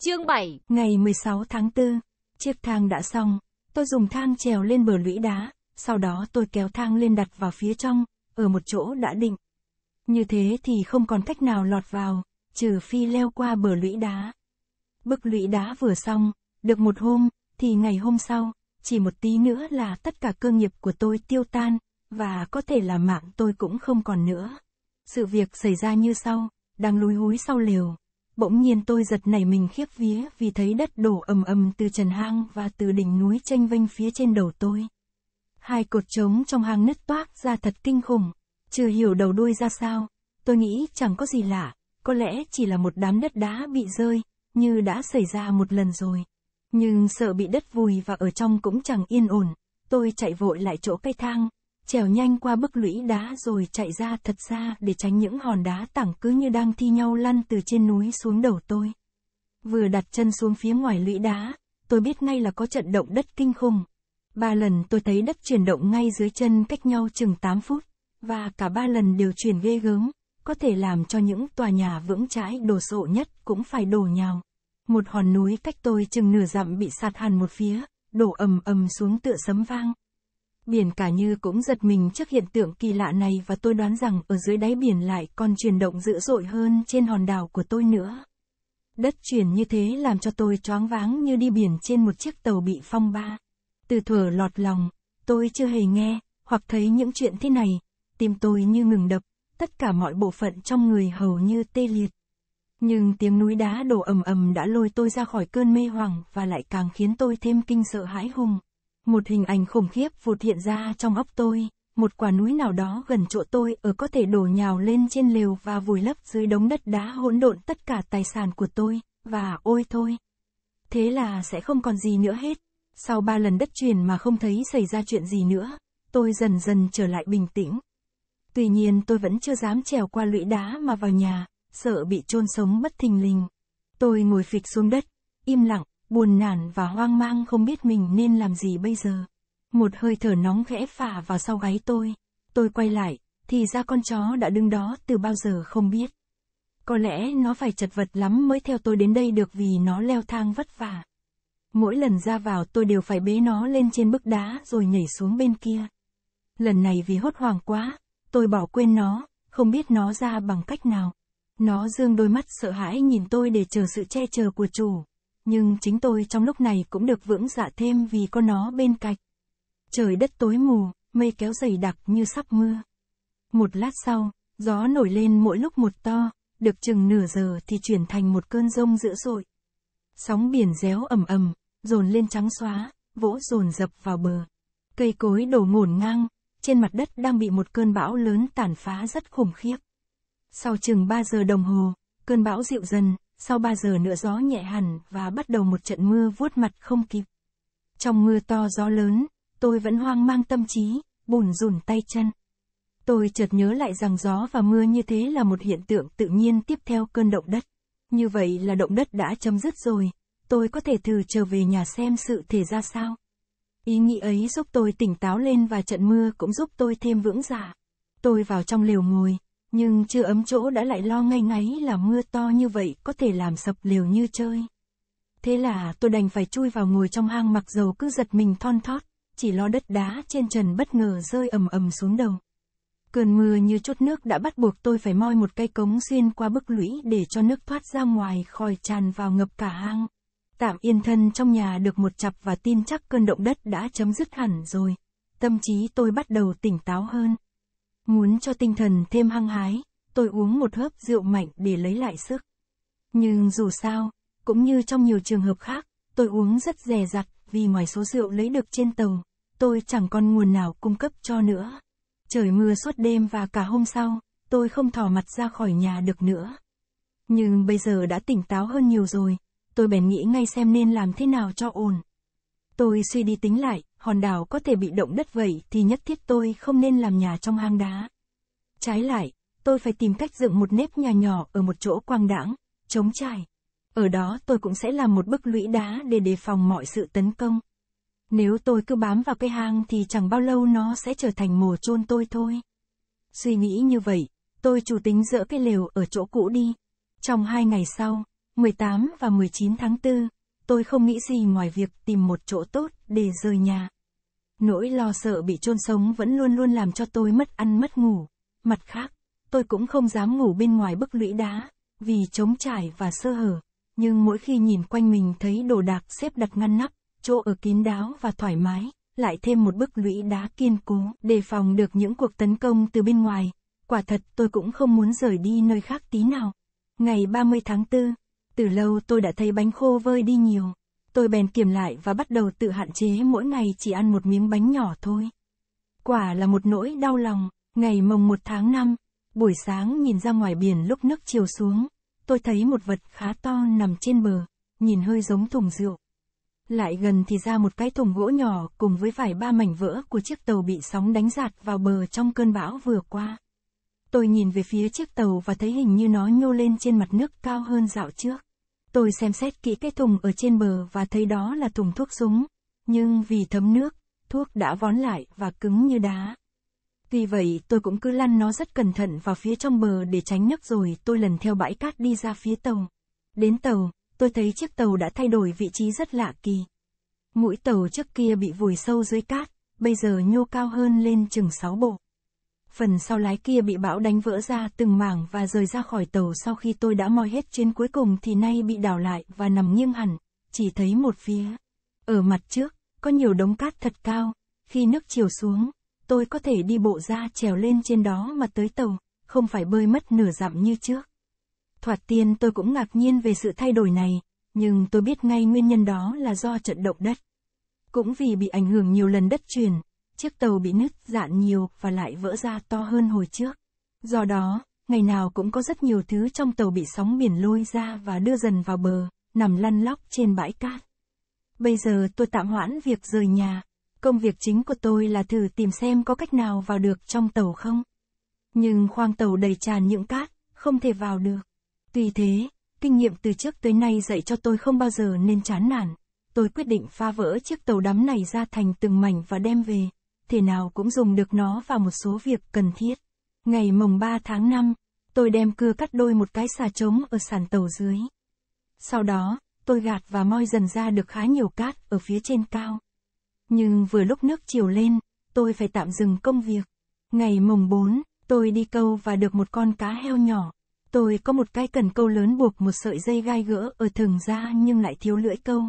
Chương 7 Ngày 16 tháng 4, chiếc thang đã xong. Tôi dùng thang trèo lên bờ lũy đá, sau đó tôi kéo thang lên đặt vào phía trong, ở một chỗ đã định. Như thế thì không còn cách nào lọt vào, trừ phi leo qua bờ lũy đá. Bức lũy đá vừa xong, được một hôm, thì ngày hôm sau, chỉ một tí nữa là tất cả cơ nghiệp của tôi tiêu tan, và có thể là mạng tôi cũng không còn nữa. Sự việc xảy ra như sau, đang lúi húi sau liều Bỗng nhiên tôi giật nảy mình khiếp vía vì thấy đất đổ ầm ầm từ trần hang và từ đỉnh núi tranh vênh phía trên đầu tôi. Hai cột trống trong hang nứt toác ra thật kinh khủng. Chưa hiểu đầu đuôi ra sao, tôi nghĩ chẳng có gì lạ, có lẽ chỉ là một đám đất đá bị rơi, như đã xảy ra một lần rồi. Nhưng sợ bị đất vùi và ở trong cũng chẳng yên ổn, tôi chạy vội lại chỗ cây thang, trèo nhanh qua bức lũy đá rồi chạy ra thật xa để tránh những hòn đá tảng cứ như đang thi nhau lăn từ trên núi xuống đầu tôi. Vừa đặt chân xuống phía ngoài lũy đá, tôi biết ngay là có trận động đất kinh khủng. Ba lần tôi thấy đất chuyển động ngay dưới chân cách nhau chừng 8 phút, và cả ba lần đều chuyển ghê gớm, có thể làm cho những tòa nhà vững chãi đổ sộ nhất cũng phải đổ nhào. Một hòn núi cách tôi chừng nửa dặm bị sạt hàn một phía, đổ ầm ầm xuống tựa sấm vang. Biển cả như cũng giật mình trước hiện tượng kỳ lạ này và tôi đoán rằng ở dưới đáy biển lại còn chuyển động dữ dội hơn trên hòn đảo của tôi nữa. Đất chuyển như thế làm cho tôi choáng váng như đi biển trên một chiếc tàu bị phong ba. Từ thuở lọt lòng, tôi chưa hề nghe, hoặc thấy những chuyện thế này, tim tôi như ngừng đập, tất cả mọi bộ phận trong người hầu như tê liệt. Nhưng tiếng núi đá đổ ầm ầm đã lôi tôi ra khỏi cơn mê hoàng và lại càng khiến tôi thêm kinh sợ hãi hùng. Một hình ảnh khủng khiếp vụt hiện ra trong óc tôi, một quả núi nào đó gần chỗ tôi ở có thể đổ nhào lên trên lều và vùi lấp dưới đống đất đá hỗn độn tất cả tài sản của tôi, và ôi thôi. Thế là sẽ không còn gì nữa hết. Sau ba lần đất chuyển mà không thấy xảy ra chuyện gì nữa, tôi dần dần trở lại bình tĩnh. Tuy nhiên tôi vẫn chưa dám trèo qua lũy đá mà vào nhà, sợ bị chôn sống bất thình lình. Tôi ngồi phịch xuống đất, im lặng, buồn nản và hoang mang không biết mình nên làm gì bây giờ. Một hơi thở nóng khẽ phả vào sau gáy tôi, tôi quay lại, thì ra con chó đã đứng đó từ bao giờ không biết. Có lẽ nó phải chật vật lắm mới theo tôi đến đây được vì nó leo thang vất vả. Mỗi lần ra vào tôi đều phải bế nó lên trên bức đá rồi nhảy xuống bên kia. Lần này vì hốt hoảng quá, tôi bỏ quên nó, không biết nó ra bằng cách nào. Nó dương đôi mắt sợ hãi nhìn tôi để chờ sự che chở của chủ nhưng chính tôi trong lúc này cũng được vững dạ thêm vì có nó bên cạnh. Trời đất tối mù, mây kéo dày đặc như sắp mưa. Một lát sau, gió nổi lên mỗi lúc một to, được chừng nửa giờ thì chuyển thành một cơn rông dữ dội. Sóng biển réo ầm ầm, dồn lên trắng xóa, vỗ dồn dập vào bờ. Cây cối đổ ngổn ngang, trên mặt đất đang bị một cơn bão lớn tàn phá rất khủng khiếp. Sau chừng 3 giờ đồng hồ, cơn bão dịu dần, sau 3 giờ nữa gió nhẹ hẳn và bắt đầu một trận mưa vuốt mặt không kịp. Trong mưa to gió lớn, tôi vẫn hoang mang tâm trí, bùn rùn tay chân. Tôi chợt nhớ lại rằng gió và mưa như thế là một hiện tượng tự nhiên tiếp theo cơn động đất. Như vậy là động đất đã chấm dứt rồi, tôi có thể thử trở về nhà xem sự thể ra sao. Ý nghĩ ấy giúp tôi tỉnh táo lên và trận mưa cũng giúp tôi thêm vững dạ. Tôi vào trong lều ngồi, nhưng chưa ấm chỗ đã lại lo ngay ngáy là mưa to như vậy có thể làm sập liều như chơi. Thế là tôi đành phải chui vào ngồi trong hang mặc dầu cứ giật mình thon thót, chỉ lo đất đá trên trần bất ngờ rơi ầm ầm xuống đầu. Cơn mưa như chút nước đã bắt buộc tôi phải moi một cây cống xuyên qua bức lũy để cho nước thoát ra ngoài khỏi tràn vào ngập cả hang. Tạm yên thân trong nhà được một chập và tin chắc cơn động đất đã chấm dứt hẳn rồi. Tâm trí tôi bắt đầu tỉnh táo hơn. Muốn cho tinh thần thêm hăng hái, tôi uống một hớp rượu mạnh để lấy lại sức. Nhưng dù sao, cũng như trong nhiều trường hợp khác, tôi uống rất dè dặt vì ngoài số rượu lấy được trên tàu, tôi chẳng còn nguồn nào cung cấp cho nữa. Trời mưa suốt đêm và cả hôm sau, tôi không thỏ mặt ra khỏi nhà được nữa. Nhưng bây giờ đã tỉnh táo hơn nhiều rồi, tôi bèn nghĩ ngay xem nên làm thế nào cho ổn. Tôi suy đi tính lại, hòn đảo có thể bị động đất vẩy, thì nhất thiết tôi không nên làm nhà trong hang đá. Trái lại, tôi phải tìm cách dựng một nếp nhà nhỏ ở một chỗ quang đãng, chống trải. Ở đó tôi cũng sẽ làm một bức lũy đá để đề phòng mọi sự tấn công. Nếu tôi cứ bám vào cái hang thì chẳng bao lâu nó sẽ trở thành mồ chôn tôi thôi. Suy nghĩ như vậy, tôi chủ tính dỡ cái lều ở chỗ cũ đi. Trong hai ngày sau, 18 và 19 tháng 4, tôi không nghĩ gì ngoài việc tìm một chỗ tốt để rời nhà. Nỗi lo sợ bị chôn sống vẫn luôn luôn làm cho tôi mất ăn mất ngủ. Mặt khác, tôi cũng không dám ngủ bên ngoài bức lũy đá, vì trống trải và sơ hở. Nhưng mỗi khi nhìn quanh mình thấy đồ đạc xếp đặt ngăn nắp, chỗ ở kín đáo và thoải mái, lại thêm một bức lũy đá kiên cố để phòng được những cuộc tấn công từ bên ngoài. Quả thật tôi cũng không muốn rời đi nơi khác tí nào. Ngày 30 tháng 4, từ lâu tôi đã thấy bánh khô vơi đi nhiều tôi bèn kiềm lại và bắt đầu tự hạn chế mỗi ngày chỉ ăn một miếng bánh nhỏ thôi. Quả là một nỗi đau lòng, ngày mồng một tháng năm, buổi sáng nhìn ra ngoài biển lúc nước chiều xuống, tôi thấy một vật khá to nằm trên bờ, nhìn hơi giống thùng rượu. Lại gần thì ra một cái thùng gỗ nhỏ cùng với vài ba mảnh vỡ của chiếc tàu bị sóng đánh giạt vào bờ trong cơn bão vừa qua. Tôi nhìn về phía chiếc tàu và thấy hình như nó nhô lên trên mặt nước cao hơn dạo trước. Tôi xem xét kỹ cái thùng ở trên bờ và thấy đó là thùng thuốc súng. Nhưng vì thấm nước, thuốc đã vón lại và cứng như đá. Tuy vậy tôi cũng cứ lăn nó rất cẩn thận vào phía trong bờ để tránh nước rồi tôi lần theo bãi cát đi ra phía tàu. Đến tàu, tôi thấy chiếc tàu đã thay đổi vị trí rất lạ kỳ. Mũi tàu trước kia bị vùi sâu dưới cát, bây giờ nhô cao hơn lên chừng 6 bộ phần sau lái kia bị bão đánh vỡ ra từng mảng và rời ra khỏi tàu sau khi tôi đã moi hết chuyến cuối cùng thì nay bị đảo lại và nằm nghiêng hẳn, chỉ thấy một phía. Ở mặt trước, có nhiều đống cát thật cao, khi nước chiều xuống, tôi có thể đi bộ ra trèo lên trên đó mà tới tàu, không phải bơi mất nửa dặm như trước. Thoạt tiên tôi cũng ngạc nhiên về sự thay đổi này, nhưng tôi biết ngay nguyên nhân đó là do trận động đất. Cũng vì bị ảnh hưởng nhiều lần đất chuyển, chiếc tàu bị nứt dạn nhiều và lại vỡ ra to hơn hồi trước. Do đó, ngày nào cũng có rất nhiều thứ trong tàu bị sóng biển lôi ra và đưa dần vào bờ, nằm lăn lóc trên bãi cát. Bây giờ tôi tạm hoãn việc rời nhà. Công việc chính của tôi là thử tìm xem có cách nào vào được trong tàu không. Nhưng khoang tàu đầy tràn những cát, không thể vào được. Tuy thế, kinh nghiệm từ trước tới nay dạy cho tôi không bao giờ nên chán nản. Tôi quyết định phá vỡ chiếc tàu đắm này ra thành từng mảnh và đem về thể nào cũng dùng được nó vào một số việc cần thiết. Ngày mồng 3 tháng 5, tôi đem cưa cắt đôi một cái xà trống ở sàn tàu dưới. Sau đó, tôi gạt và moi dần ra được khá nhiều cát ở phía trên cao. Nhưng vừa lúc nước chiều lên, tôi phải tạm dừng công việc. Ngày mồng 4, tôi đi câu và được một con cá heo nhỏ. Tôi có một cái cần câu lớn buộc một sợi dây gai gỡ ở thừng ra nhưng lại thiếu lưỡi câu.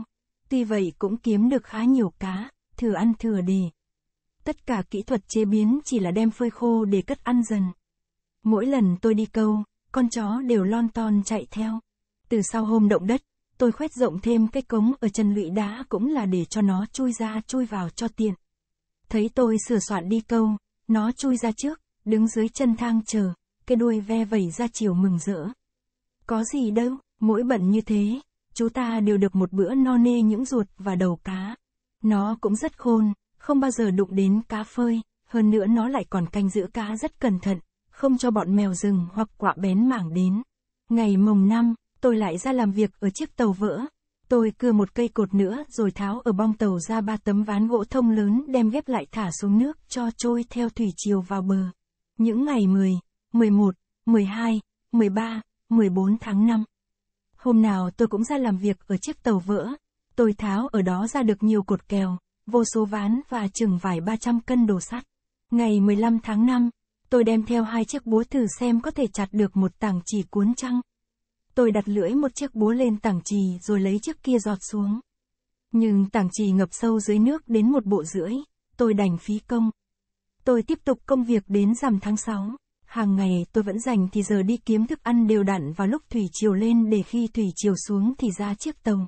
Tuy vậy cũng kiếm được khá nhiều cá, thừa ăn thừa để tất cả kỹ thuật chế biến chỉ là đem phơi khô để cất ăn dần. Mỗi lần tôi đi câu, con chó đều lon ton chạy theo. Từ sau hôm động đất, tôi khoét rộng thêm cái cống ở chân lũy đá cũng là để cho nó chui ra chui vào cho tiện. Thấy tôi sửa soạn đi câu, nó chui ra trước, đứng dưới chân thang chờ, cái đuôi ve vẩy ra chiều mừng rỡ. Có gì đâu, mỗi bận như thế, chú ta đều được một bữa no nê những ruột và đầu cá. Nó cũng rất khôn, không bao giờ đụng đến cá phơi, hơn nữa nó lại còn canh giữ cá rất cẩn thận, không cho bọn mèo rừng hoặc quạ bén mảng đến. Ngày mồng năm, tôi lại ra làm việc ở chiếc tàu vỡ. Tôi cưa một cây cột nữa rồi tháo ở bong tàu ra ba tấm ván gỗ thông lớn đem ghép lại thả xuống nước cho trôi theo thủy chiều vào bờ. Những ngày 10, 11, 12, 13, 14 tháng 5. Hôm nào tôi cũng ra làm việc ở chiếc tàu vỡ. Tôi tháo ở đó ra được nhiều cột kèo, vô số ván và chừng vải 300 cân đồ sắt. Ngày 15 tháng 5, tôi đem theo hai chiếc búa thử xem có thể chặt được một tảng trì cuốn trăng. Tôi đặt lưỡi một chiếc búa lên tảng trì rồi lấy chiếc kia giọt xuống. Nhưng tảng trì ngập sâu dưới nước đến một bộ rưỡi, tôi đành phí công. Tôi tiếp tục công việc đến rằm tháng 6. Hàng ngày tôi vẫn dành thì giờ đi kiếm thức ăn đều đặn vào lúc thủy chiều lên để khi thủy chiều xuống thì ra chiếc tàu.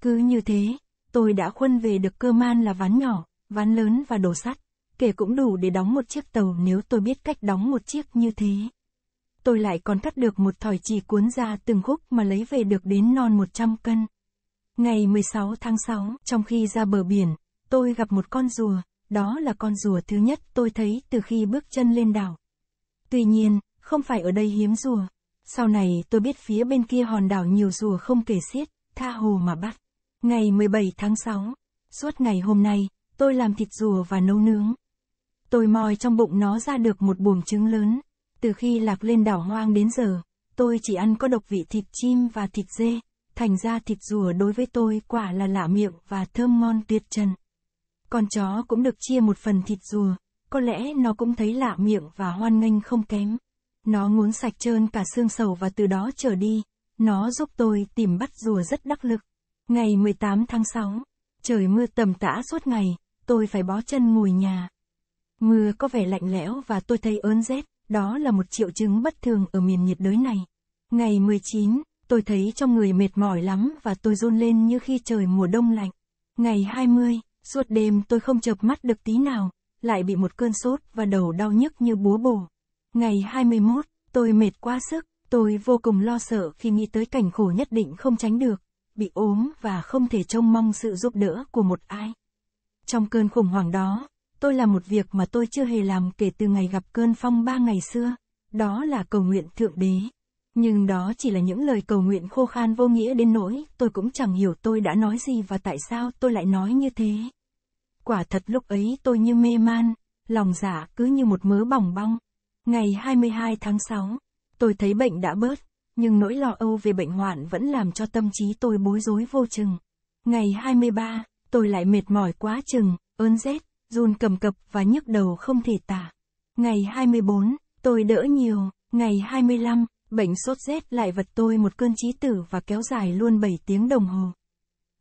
Cứ như thế, Tôi đã khuân về được cơ man là ván nhỏ, ván lớn và đồ sắt. Kể cũng đủ để đóng một chiếc tàu nếu tôi biết cách đóng một chiếc như thế. Tôi lại còn cắt được một thỏi chỉ cuốn ra từng khúc mà lấy về được đến non 100 cân. Ngày 16 tháng 6, trong khi ra bờ biển, tôi gặp một con rùa, đó là con rùa thứ nhất tôi thấy từ khi bước chân lên đảo. Tuy nhiên, không phải ở đây hiếm rùa. Sau này tôi biết phía bên kia hòn đảo nhiều rùa không kể xiết, tha hồ mà bắt. Ngày 17 tháng 6, suốt ngày hôm nay, tôi làm thịt rùa và nấu nướng. Tôi moi trong bụng nó ra được một buồng trứng lớn. Từ khi lạc lên đảo hoang đến giờ, tôi chỉ ăn có độc vị thịt chim và thịt dê, thành ra thịt rùa đối với tôi quả là lạ miệng và thơm ngon tuyệt trần. Con chó cũng được chia một phần thịt rùa, có lẽ nó cũng thấy lạ miệng và hoan nghênh không kém. Nó muốn sạch trơn cả xương sầu và từ đó trở đi, nó giúp tôi tìm bắt rùa rất đắc lực. Ngày 18 tháng 6, trời mưa tầm tã suốt ngày, tôi phải bó chân ngồi nhà. Mưa có vẻ lạnh lẽo và tôi thấy ớn rét, đó là một triệu chứng bất thường ở miền nhiệt đới này. Ngày 19, tôi thấy trong người mệt mỏi lắm và tôi run lên như khi trời mùa đông lạnh. Ngày 20, suốt đêm tôi không chợp mắt được tí nào, lại bị một cơn sốt và đầu đau nhức như búa bổ. Ngày 21, tôi mệt quá sức, tôi vô cùng lo sợ khi nghĩ tới cảnh khổ nhất định không tránh được bị ốm và không thể trông mong sự giúp đỡ của một ai. Trong cơn khủng hoảng đó, tôi làm một việc mà tôi chưa hề làm kể từ ngày gặp cơn phong ba ngày xưa, đó là cầu nguyện Thượng Đế. Nhưng đó chỉ là những lời cầu nguyện khô khan vô nghĩa đến nỗi tôi cũng chẳng hiểu tôi đã nói gì và tại sao tôi lại nói như thế. Quả thật lúc ấy tôi như mê man, lòng giả dạ cứ như một mớ bỏng bong. Ngày 22 tháng 6, tôi thấy bệnh đã bớt, nhưng nỗi lo âu về bệnh hoạn vẫn làm cho tâm trí tôi bối rối vô chừng. Ngày 23, tôi lại mệt mỏi quá chừng, ớn rét, run cầm cập và nhức đầu không thể tả. Ngày 24, tôi đỡ nhiều, ngày 25, bệnh sốt rét lại vật tôi một cơn trí tử và kéo dài luôn 7 tiếng đồng hồ.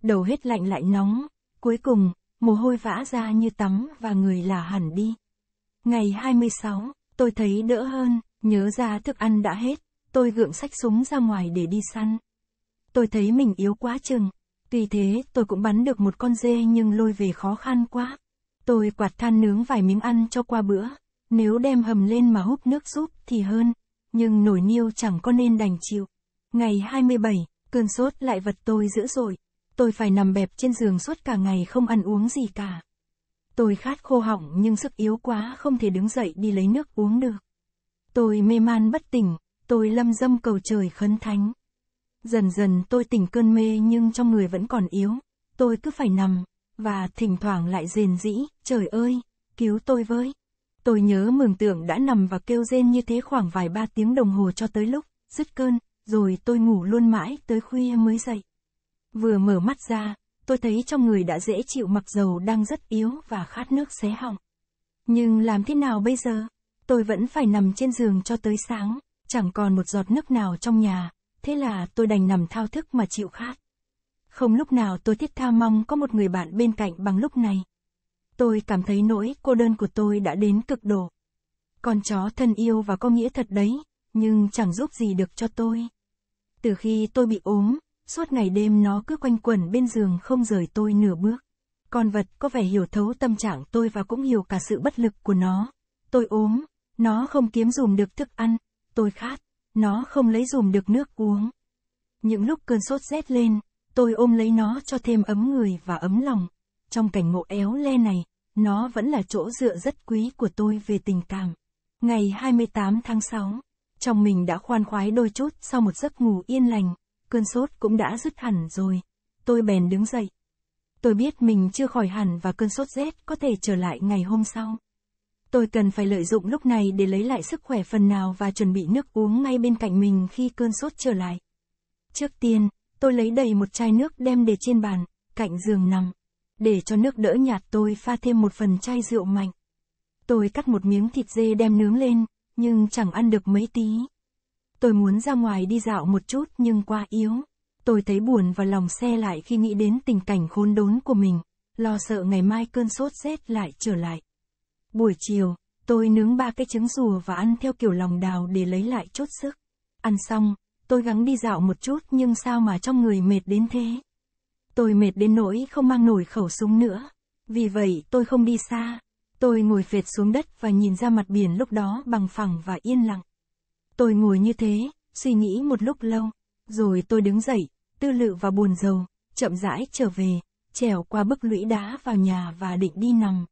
Đầu hết lạnh lại nóng, cuối cùng, mồ hôi vã ra như tắm và người là hẳn đi. Ngày 26, tôi thấy đỡ hơn, nhớ ra thức ăn đã hết, tôi gượng sách súng ra ngoài để đi săn. Tôi thấy mình yếu quá chừng. Tuy thế, tôi cũng bắn được một con dê nhưng lôi về khó khăn quá. Tôi quạt than nướng vài miếng ăn cho qua bữa. Nếu đem hầm lên mà húp nước giúp thì hơn. Nhưng nổi niêu chẳng có nên đành chịu. Ngày 27, cơn sốt lại vật tôi dữ dội. Tôi phải nằm bẹp trên giường suốt cả ngày không ăn uống gì cả. Tôi khát khô họng nhưng sức yếu quá không thể đứng dậy đi lấy nước uống được. Tôi mê man bất tỉnh, tôi lâm dâm cầu trời khấn thánh. Dần dần tôi tỉnh cơn mê nhưng trong người vẫn còn yếu, tôi cứ phải nằm, và thỉnh thoảng lại rền rĩ, trời ơi, cứu tôi với. Tôi nhớ mường tượng đã nằm và kêu rên như thế khoảng vài ba tiếng đồng hồ cho tới lúc, dứt cơn, rồi tôi ngủ luôn mãi tới khuya mới dậy. Vừa mở mắt ra, tôi thấy trong người đã dễ chịu mặc dầu đang rất yếu và khát nước xé họng. Nhưng làm thế nào bây giờ? Tôi vẫn phải nằm trên giường cho tới sáng chẳng còn một giọt nước nào trong nhà, thế là tôi đành nằm thao thức mà chịu khát. Không lúc nào tôi thiết tha mong có một người bạn bên cạnh bằng lúc này. Tôi cảm thấy nỗi cô đơn của tôi đã đến cực độ. Con chó thân yêu và có nghĩa thật đấy, nhưng chẳng giúp gì được cho tôi. Từ khi tôi bị ốm, suốt ngày đêm nó cứ quanh quẩn bên giường không rời tôi nửa bước. Con vật có vẻ hiểu thấu tâm trạng tôi và cũng hiểu cả sự bất lực của nó. Tôi ốm, nó không kiếm dùm được thức ăn, tôi khát, nó không lấy dùm được nước uống. Những lúc cơn sốt rét lên, tôi ôm lấy nó cho thêm ấm người và ấm lòng. Trong cảnh ngộ éo le này, nó vẫn là chỗ dựa rất quý của tôi về tình cảm. Ngày 28 tháng 6, trong mình đã khoan khoái đôi chút sau một giấc ngủ yên lành, cơn sốt cũng đã dứt hẳn rồi. Tôi bèn đứng dậy. Tôi biết mình chưa khỏi hẳn và cơn sốt rét có thể trở lại ngày hôm sau. Tôi cần phải lợi dụng lúc này để lấy lại sức khỏe phần nào và chuẩn bị nước uống ngay bên cạnh mình khi cơn sốt trở lại. Trước tiên, tôi lấy đầy một chai nước đem để trên bàn, cạnh giường nằm. Để cho nước đỡ nhạt tôi pha thêm một phần chai rượu mạnh. Tôi cắt một miếng thịt dê đem nướng lên, nhưng chẳng ăn được mấy tí. Tôi muốn ra ngoài đi dạo một chút nhưng quá yếu. Tôi thấy buồn và lòng xe lại khi nghĩ đến tình cảnh khốn đốn của mình, lo sợ ngày mai cơn sốt rét lại trở lại. Buổi chiều, tôi nướng ba cái trứng rùa và ăn theo kiểu lòng đào để lấy lại chút sức. Ăn xong, tôi gắng đi dạo một chút nhưng sao mà trong người mệt đến thế. Tôi mệt đến nỗi không mang nổi khẩu súng nữa. Vì vậy tôi không đi xa. Tôi ngồi phệt xuống đất và nhìn ra mặt biển lúc đó bằng phẳng và yên lặng. Tôi ngồi như thế, suy nghĩ một lúc lâu. Rồi tôi đứng dậy, tư lự và buồn rầu, chậm rãi trở về, trèo qua bức lũy đá vào nhà và định đi nằm.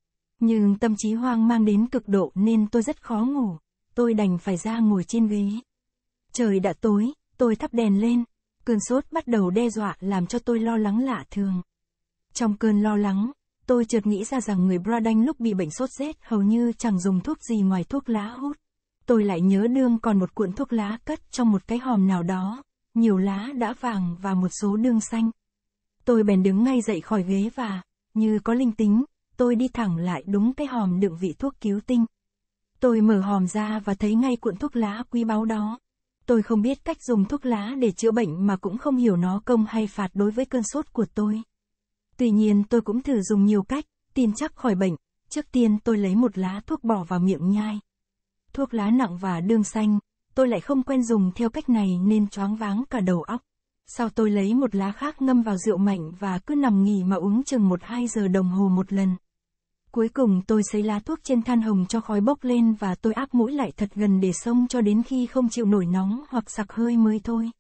Nhưng tâm trí hoang mang đến cực độ nên tôi rất khó ngủ, tôi đành phải ra ngồi trên ghế. Trời đã tối, tôi thắp đèn lên, cơn sốt bắt đầu đe dọa làm cho tôi lo lắng lạ thường. Trong cơn lo lắng, tôi chợt nghĩ ra rằng người Bradanh lúc bị bệnh sốt rét hầu như chẳng dùng thuốc gì ngoài thuốc lá hút. Tôi lại nhớ đương còn một cuộn thuốc lá cất trong một cái hòm nào đó, nhiều lá đã vàng và một số đương xanh. Tôi bèn đứng ngay dậy khỏi ghế và, như có linh tính, tôi đi thẳng lại đúng cái hòm đựng vị thuốc cứu tinh. Tôi mở hòm ra và thấy ngay cuộn thuốc lá quý báu đó. Tôi không biết cách dùng thuốc lá để chữa bệnh mà cũng không hiểu nó công hay phạt đối với cơn sốt của tôi. Tuy nhiên tôi cũng thử dùng nhiều cách, tin chắc khỏi bệnh. Trước tiên tôi lấy một lá thuốc bỏ vào miệng nhai. Thuốc lá nặng và đương xanh, tôi lại không quen dùng theo cách này nên choáng váng cả đầu óc. Sau tôi lấy một lá khác ngâm vào rượu mạnh và cứ nằm nghỉ mà uống chừng một hai giờ đồng hồ một lần. Cuối cùng tôi xây lá thuốc trên than hồng cho khói bốc lên và tôi áp mũi lại thật gần để sông cho đến khi không chịu nổi nóng hoặc sặc hơi mới thôi.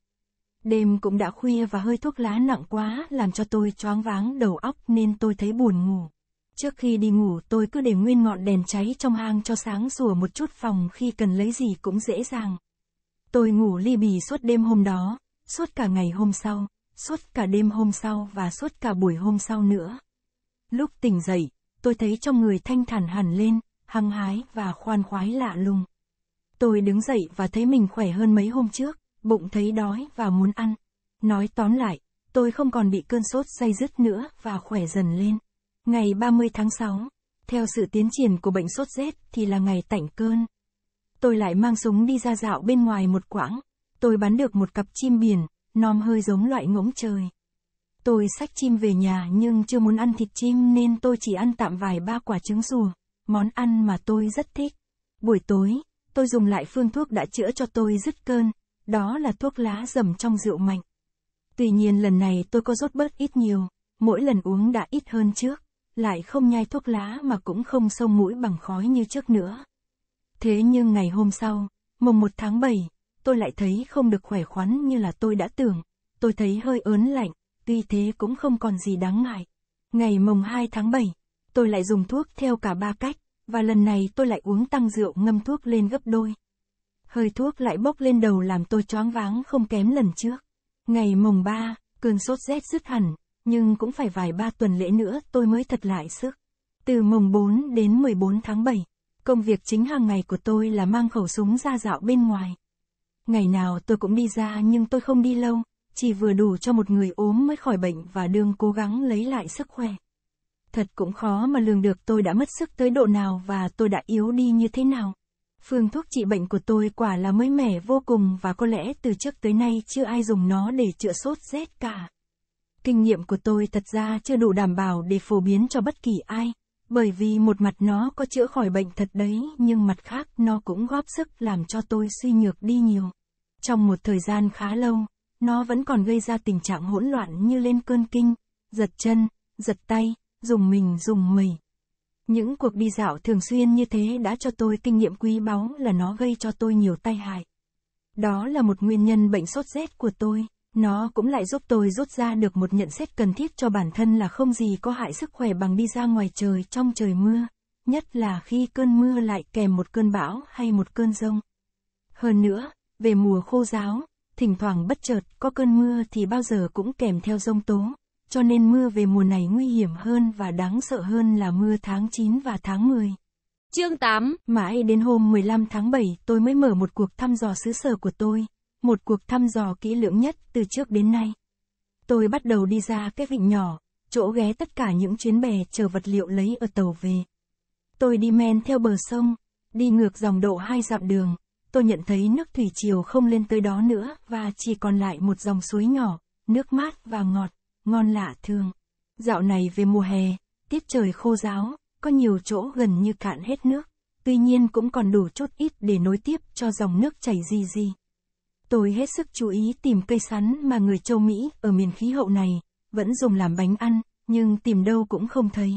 Đêm cũng đã khuya và hơi thuốc lá nặng quá làm cho tôi choáng váng đầu óc nên tôi thấy buồn ngủ. Trước khi đi ngủ tôi cứ để nguyên ngọn đèn cháy trong hang cho sáng sủa một chút phòng khi cần lấy gì cũng dễ dàng. Tôi ngủ ly bì suốt đêm hôm đó, suốt cả ngày hôm sau, suốt cả đêm hôm sau và suốt cả buổi hôm sau nữa. Lúc tỉnh dậy, tôi thấy trong người thanh thản hẳn lên, hăng hái và khoan khoái lạ lùng. Tôi đứng dậy và thấy mình khỏe hơn mấy hôm trước, bụng thấy đói và muốn ăn. Nói tóm lại, tôi không còn bị cơn sốt dây dứt nữa và khỏe dần lên. Ngày 30 tháng 6, theo sự tiến triển của bệnh sốt rét thì là ngày tảnh cơn. Tôi lại mang súng đi ra dạo bên ngoài một quãng. Tôi bắn được một cặp chim biển, nom hơi giống loại ngỗng trời. Tôi xách chim về nhà nhưng chưa muốn ăn thịt chim nên tôi chỉ ăn tạm vài ba quả trứng rùa, món ăn mà tôi rất thích. Buổi tối, tôi dùng lại phương thuốc đã chữa cho tôi dứt cơn, đó là thuốc lá dầm trong rượu mạnh. Tuy nhiên lần này tôi có rốt bớt ít nhiều, mỗi lần uống đã ít hơn trước, lại không nhai thuốc lá mà cũng không sông mũi bằng khói như trước nữa. Thế nhưng ngày hôm sau, mùng 1 tháng 7, tôi lại thấy không được khỏe khoắn như là tôi đã tưởng, tôi thấy hơi ớn lạnh, tuy thế cũng không còn gì đáng ngại. Ngày mồng 2 tháng 7, tôi lại dùng thuốc theo cả ba cách, và lần này tôi lại uống tăng rượu ngâm thuốc lên gấp đôi. Hơi thuốc lại bốc lên đầu làm tôi choáng váng không kém lần trước. Ngày mồng 3, cơn sốt rét dứt hẳn, nhưng cũng phải vài ba tuần lễ nữa tôi mới thật lại sức. Từ mùng 4 đến 14 tháng 7, công việc chính hàng ngày của tôi là mang khẩu súng ra dạo bên ngoài. Ngày nào tôi cũng đi ra nhưng tôi không đi lâu, chỉ vừa đủ cho một người ốm mới khỏi bệnh và đương cố gắng lấy lại sức khỏe. Thật cũng khó mà lường được tôi đã mất sức tới độ nào và tôi đã yếu đi như thế nào. Phương thuốc trị bệnh của tôi quả là mới mẻ vô cùng và có lẽ từ trước tới nay chưa ai dùng nó để chữa sốt rét cả. Kinh nghiệm của tôi thật ra chưa đủ đảm bảo để phổ biến cho bất kỳ ai, bởi vì một mặt nó có chữa khỏi bệnh thật đấy nhưng mặt khác nó cũng góp sức làm cho tôi suy nhược đi nhiều. Trong một thời gian khá lâu, nó vẫn còn gây ra tình trạng hỗn loạn như lên cơn kinh, giật chân, giật tay, dùng mình dùng mình. Những cuộc đi dạo thường xuyên như thế đã cho tôi kinh nghiệm quý báu là nó gây cho tôi nhiều tai hại. Đó là một nguyên nhân bệnh sốt rét của tôi. Nó cũng lại giúp tôi rút ra được một nhận xét cần thiết cho bản thân là không gì có hại sức khỏe bằng đi ra ngoài trời trong trời mưa, nhất là khi cơn mưa lại kèm một cơn bão hay một cơn rông. Hơn nữa, về mùa khô giáo, thỉnh thoảng bất chợt có cơn mưa thì bao giờ cũng kèm theo rông tố, cho nên mưa về mùa này nguy hiểm hơn và đáng sợ hơn là mưa tháng 9 và tháng 10. Chương 8 Mãi đến hôm 15 tháng 7 tôi mới mở một cuộc thăm dò xứ sở của tôi, một cuộc thăm dò kỹ lưỡng nhất từ trước đến nay. Tôi bắt đầu đi ra cái vịnh nhỏ, chỗ ghé tất cả những chuyến bè chờ vật liệu lấy ở tàu về. Tôi đi men theo bờ sông, đi ngược dòng độ hai dặm đường, tôi nhận thấy nước thủy triều không lên tới đó nữa và chỉ còn lại một dòng suối nhỏ, nước mát và ngọt, ngon lạ thường. Dạo này về mùa hè, tiết trời khô ráo, có nhiều chỗ gần như cạn hết nước, tuy nhiên cũng còn đủ chút ít để nối tiếp cho dòng nước chảy di di. Tôi hết sức chú ý tìm cây sắn mà người châu Mỹ ở miền khí hậu này, vẫn dùng làm bánh ăn, nhưng tìm đâu cũng không thấy.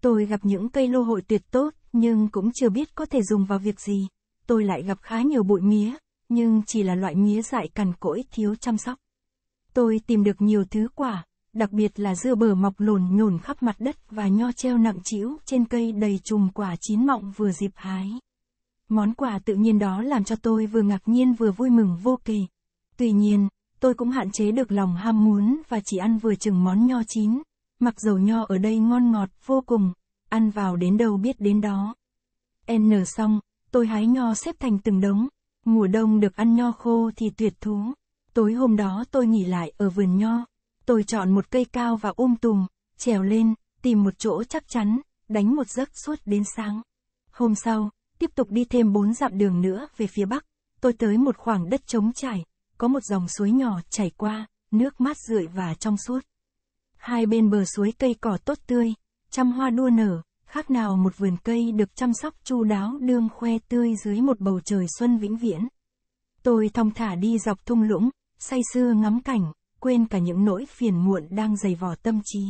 Tôi gặp những cây lô hội tuyệt tốt, nhưng cũng chưa biết có thể dùng vào việc gì tôi lại gặp khá nhiều bụi mía, nhưng chỉ là loại mía dại cằn cỗi thiếu chăm sóc. Tôi tìm được nhiều thứ quả, đặc biệt là dưa bờ mọc lồn nhồn khắp mặt đất và nho treo nặng trĩu trên cây đầy chùm quả chín mọng vừa dịp hái. Món quà tự nhiên đó làm cho tôi vừa ngạc nhiên vừa vui mừng vô kề. Tuy nhiên, tôi cũng hạn chế được lòng ham muốn và chỉ ăn vừa chừng món nho chín. Mặc dầu nho ở đây ngon ngọt vô cùng, ăn vào đến đâu biết đến đó. N xong, Tôi hái nho xếp thành từng đống. Mùa đông được ăn nho khô thì tuyệt thú. Tối hôm đó tôi nghỉ lại ở vườn nho. Tôi chọn một cây cao và ôm um tùm, trèo lên, tìm một chỗ chắc chắn, đánh một giấc suốt đến sáng. Hôm sau, tiếp tục đi thêm bốn dặm đường nữa về phía bắc. Tôi tới một khoảng đất trống trải, có một dòng suối nhỏ chảy qua, nước mát rượi và trong suốt. Hai bên bờ suối cây cỏ tốt tươi, trăm hoa đua nở, khác nào một vườn cây được chăm sóc chu đáo đương khoe tươi dưới một bầu trời xuân vĩnh viễn. Tôi thong thả đi dọc thung lũng, say sưa ngắm cảnh, quên cả những nỗi phiền muộn đang dày vò tâm trí.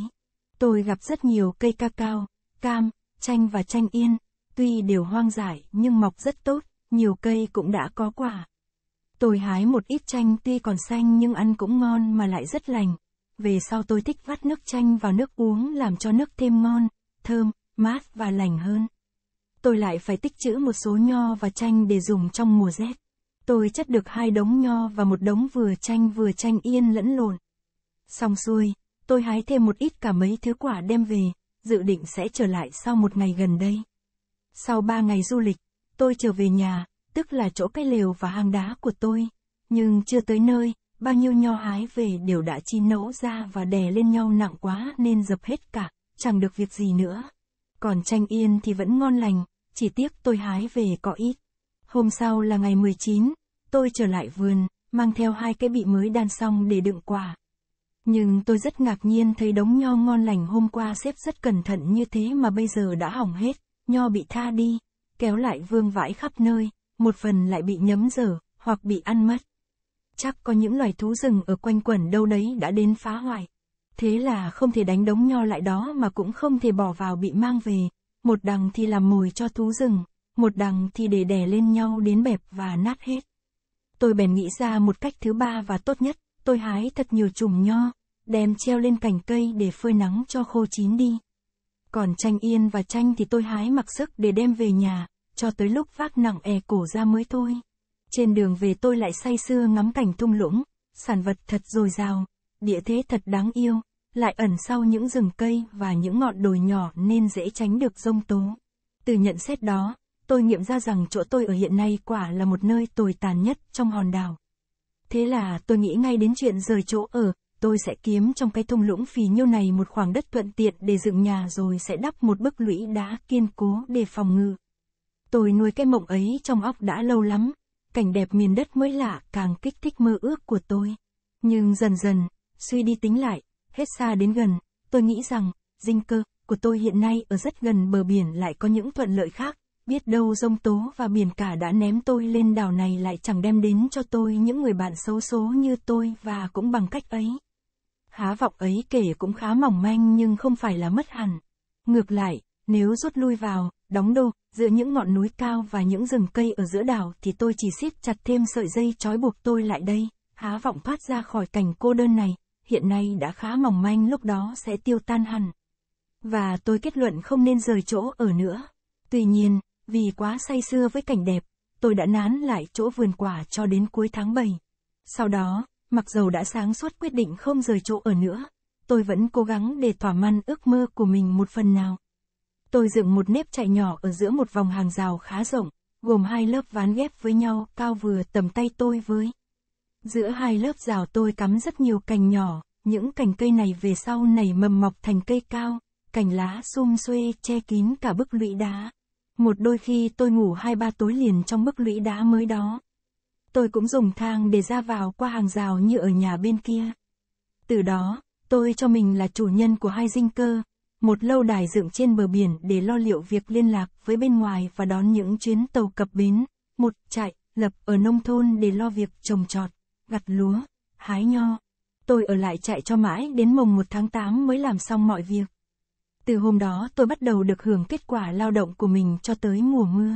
Tôi gặp rất nhiều cây ca cao, cam, chanh và chanh yên, tuy đều hoang dại nhưng mọc rất tốt, nhiều cây cũng đã có quả. Tôi hái một ít chanh tuy còn xanh nhưng ăn cũng ngon mà lại rất lành. Về sau tôi thích vắt nước chanh vào nước uống làm cho nước thêm ngon, thơm, mát và lành hơn. Tôi lại phải tích trữ một số nho và chanh để dùng trong mùa rét. Tôi chất được hai đống nho và một đống vừa chanh vừa chanh yên lẫn lộn. Xong xuôi, tôi hái thêm một ít cả mấy thứ quả đem về, dự định sẽ trở lại sau một ngày gần đây. Sau ba ngày du lịch, tôi trở về nhà, tức là chỗ cái lều và hang đá của tôi. Nhưng chưa tới nơi, bao nhiêu nho hái về đều đã chi nẫu ra và đè lên nhau nặng quá nên dập hết cả, chẳng được việc gì nữa. Còn chanh yên thì vẫn ngon lành, chỉ tiếc tôi hái về có ít. Hôm sau là ngày 19, tôi trở lại vườn, mang theo hai cái bị mới đan xong để đựng quả. Nhưng tôi rất ngạc nhiên thấy đống nho ngon lành hôm qua xếp rất cẩn thận như thế mà bây giờ đã hỏng hết, nho bị tha đi, kéo lại vương vãi khắp nơi, một phần lại bị nhấm dở, hoặc bị ăn mất. Chắc có những loài thú rừng ở quanh quẩn đâu đấy đã đến phá hoại. Thế là không thể đánh đống nho lại đó mà cũng không thể bỏ vào bị mang về, một đằng thì làm mồi cho thú rừng, một đằng thì để đè lên nhau đến bẹp và nát hết. Tôi bèn nghĩ ra một cách thứ ba và tốt nhất, tôi hái thật nhiều chùm nho, đem treo lên cành cây để phơi nắng cho khô chín đi. Còn chanh yên và chanh thì tôi hái mặc sức để đem về nhà, cho tới lúc vác nặng è e cổ ra mới thôi. Trên đường về tôi lại say sưa ngắm cảnh thung lũng, sản vật thật dồi dào, địa thế thật đáng yêu, lại ẩn sau những rừng cây và những ngọn đồi nhỏ nên dễ tránh được rông tố. Từ nhận xét đó, tôi nghiệm ra rằng chỗ tôi ở hiện nay quả là một nơi tồi tàn nhất trong hòn đảo. Thế là tôi nghĩ ngay đến chuyện rời chỗ ở, tôi sẽ kiếm trong cái thung lũng phì nhiêu này một khoảng đất thuận tiện để dựng nhà rồi sẽ đắp một bức lũy đá kiên cố để phòng ngự. Tôi nuôi cái mộng ấy trong óc đã lâu lắm, cảnh đẹp miền đất mới lạ càng kích thích mơ ước của tôi. Nhưng dần dần, suy đi tính lại, hết xa đến gần, tôi nghĩ rằng, dinh cơ của tôi hiện nay ở rất gần bờ biển lại có những thuận lợi khác, biết đâu rông tố và biển cả đã ném tôi lên đảo này lại chẳng đem đến cho tôi những người bạn xấu số như tôi và cũng bằng cách ấy. Há vọng ấy kể cũng khá mỏng manh nhưng không phải là mất hẳn. Ngược lại, nếu rút lui vào, đóng đô, giữa những ngọn núi cao và những rừng cây ở giữa đảo thì tôi chỉ siết chặt thêm sợi dây trói buộc tôi lại đây, há vọng thoát ra khỏi cảnh cô đơn này hiện nay đã khá mỏng manh lúc đó sẽ tiêu tan hẳn. Và tôi kết luận không nên rời chỗ ở nữa. Tuy nhiên, vì quá say sưa với cảnh đẹp, tôi đã nán lại chỗ vườn quả cho đến cuối tháng 7. Sau đó, mặc dầu đã sáng suốt quyết định không rời chỗ ở nữa, tôi vẫn cố gắng để thỏa mãn ước mơ của mình một phần nào. Tôi dựng một nếp chạy nhỏ ở giữa một vòng hàng rào khá rộng, gồm hai lớp ván ghép với nhau cao vừa tầm tay tôi với. Giữa hai lớp rào tôi cắm rất nhiều cành nhỏ, những cành cây này về sau nảy mầm mọc thành cây cao, cành lá xum xuê che kín cả bức lũy đá. Một đôi khi tôi ngủ hai ba tối liền trong bức lũy đá mới đó. Tôi cũng dùng thang để ra vào qua hàng rào như ở nhà bên kia. Từ đó, tôi cho mình là chủ nhân của hai dinh cơ, một lâu đài dựng trên bờ biển để lo liệu việc liên lạc với bên ngoài và đón những chuyến tàu cập bến, một trại lập ở nông thôn để lo việc trồng trọt gặt lúa, hái nho. Tôi ở lại chạy cho mãi đến mùng 1 tháng 8 mới làm xong mọi việc. Từ hôm đó tôi bắt đầu được hưởng kết quả lao động của mình cho tới mùa mưa.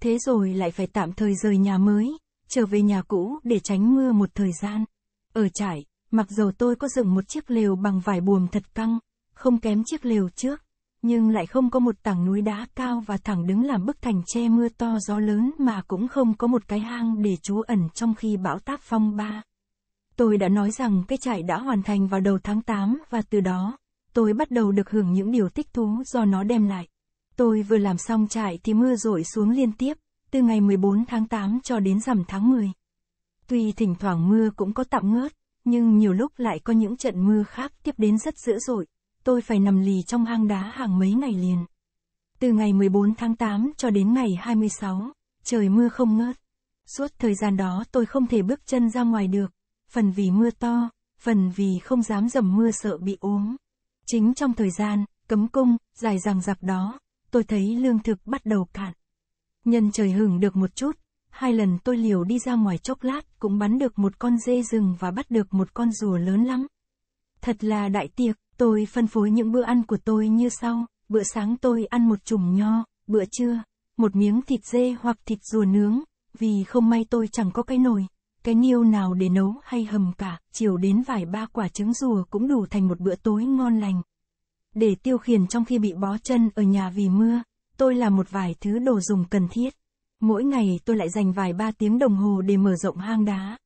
Thế rồi lại phải tạm thời rời nhà mới, trở về nhà cũ để tránh mưa một thời gian. Ở trải, mặc dù tôi có dựng một chiếc lều bằng vải buồm thật căng, không kém chiếc lều trước, nhưng lại không có một tảng núi đá cao và thẳng đứng làm bức thành che mưa to gió lớn mà cũng không có một cái hang để trú ẩn trong khi bão táp phong ba. Tôi đã nói rằng cái trại đã hoàn thành vào đầu tháng 8 và từ đó, tôi bắt đầu được hưởng những điều thích thú do nó đem lại. Tôi vừa làm xong trại thì mưa rội xuống liên tiếp, từ ngày 14 tháng 8 cho đến rằm tháng 10. Tuy thỉnh thoảng mưa cũng có tạm ngớt, nhưng nhiều lúc lại có những trận mưa khác tiếp đến rất dữ dội, tôi phải nằm lì trong hang đá hàng mấy ngày liền. Từ ngày 14 tháng 8 cho đến ngày 26, trời mưa không ngớt. Suốt thời gian đó tôi không thể bước chân ra ngoài được, phần vì mưa to, phần vì không dám dầm mưa sợ bị uống. Chính trong thời gian, cấm cung, dài dằng dặc đó, tôi thấy lương thực bắt đầu cạn. Nhân trời hưởng được một chút, hai lần tôi liều đi ra ngoài chốc lát cũng bắn được một con dê rừng và bắt được một con rùa lớn lắm. Thật là đại tiệc, Tôi phân phối những bữa ăn của tôi như sau, bữa sáng tôi ăn một chùm nho, bữa trưa, một miếng thịt dê hoặc thịt rùa nướng, vì không may tôi chẳng có cái nồi, cái niêu nào để nấu hay hầm cả, chiều đến vài ba quả trứng rùa cũng đủ thành một bữa tối ngon lành. Để tiêu khiển trong khi bị bó chân ở nhà vì mưa, tôi làm một vài thứ đồ dùng cần thiết. Mỗi ngày tôi lại dành vài ba tiếng đồng hồ để mở rộng hang đá.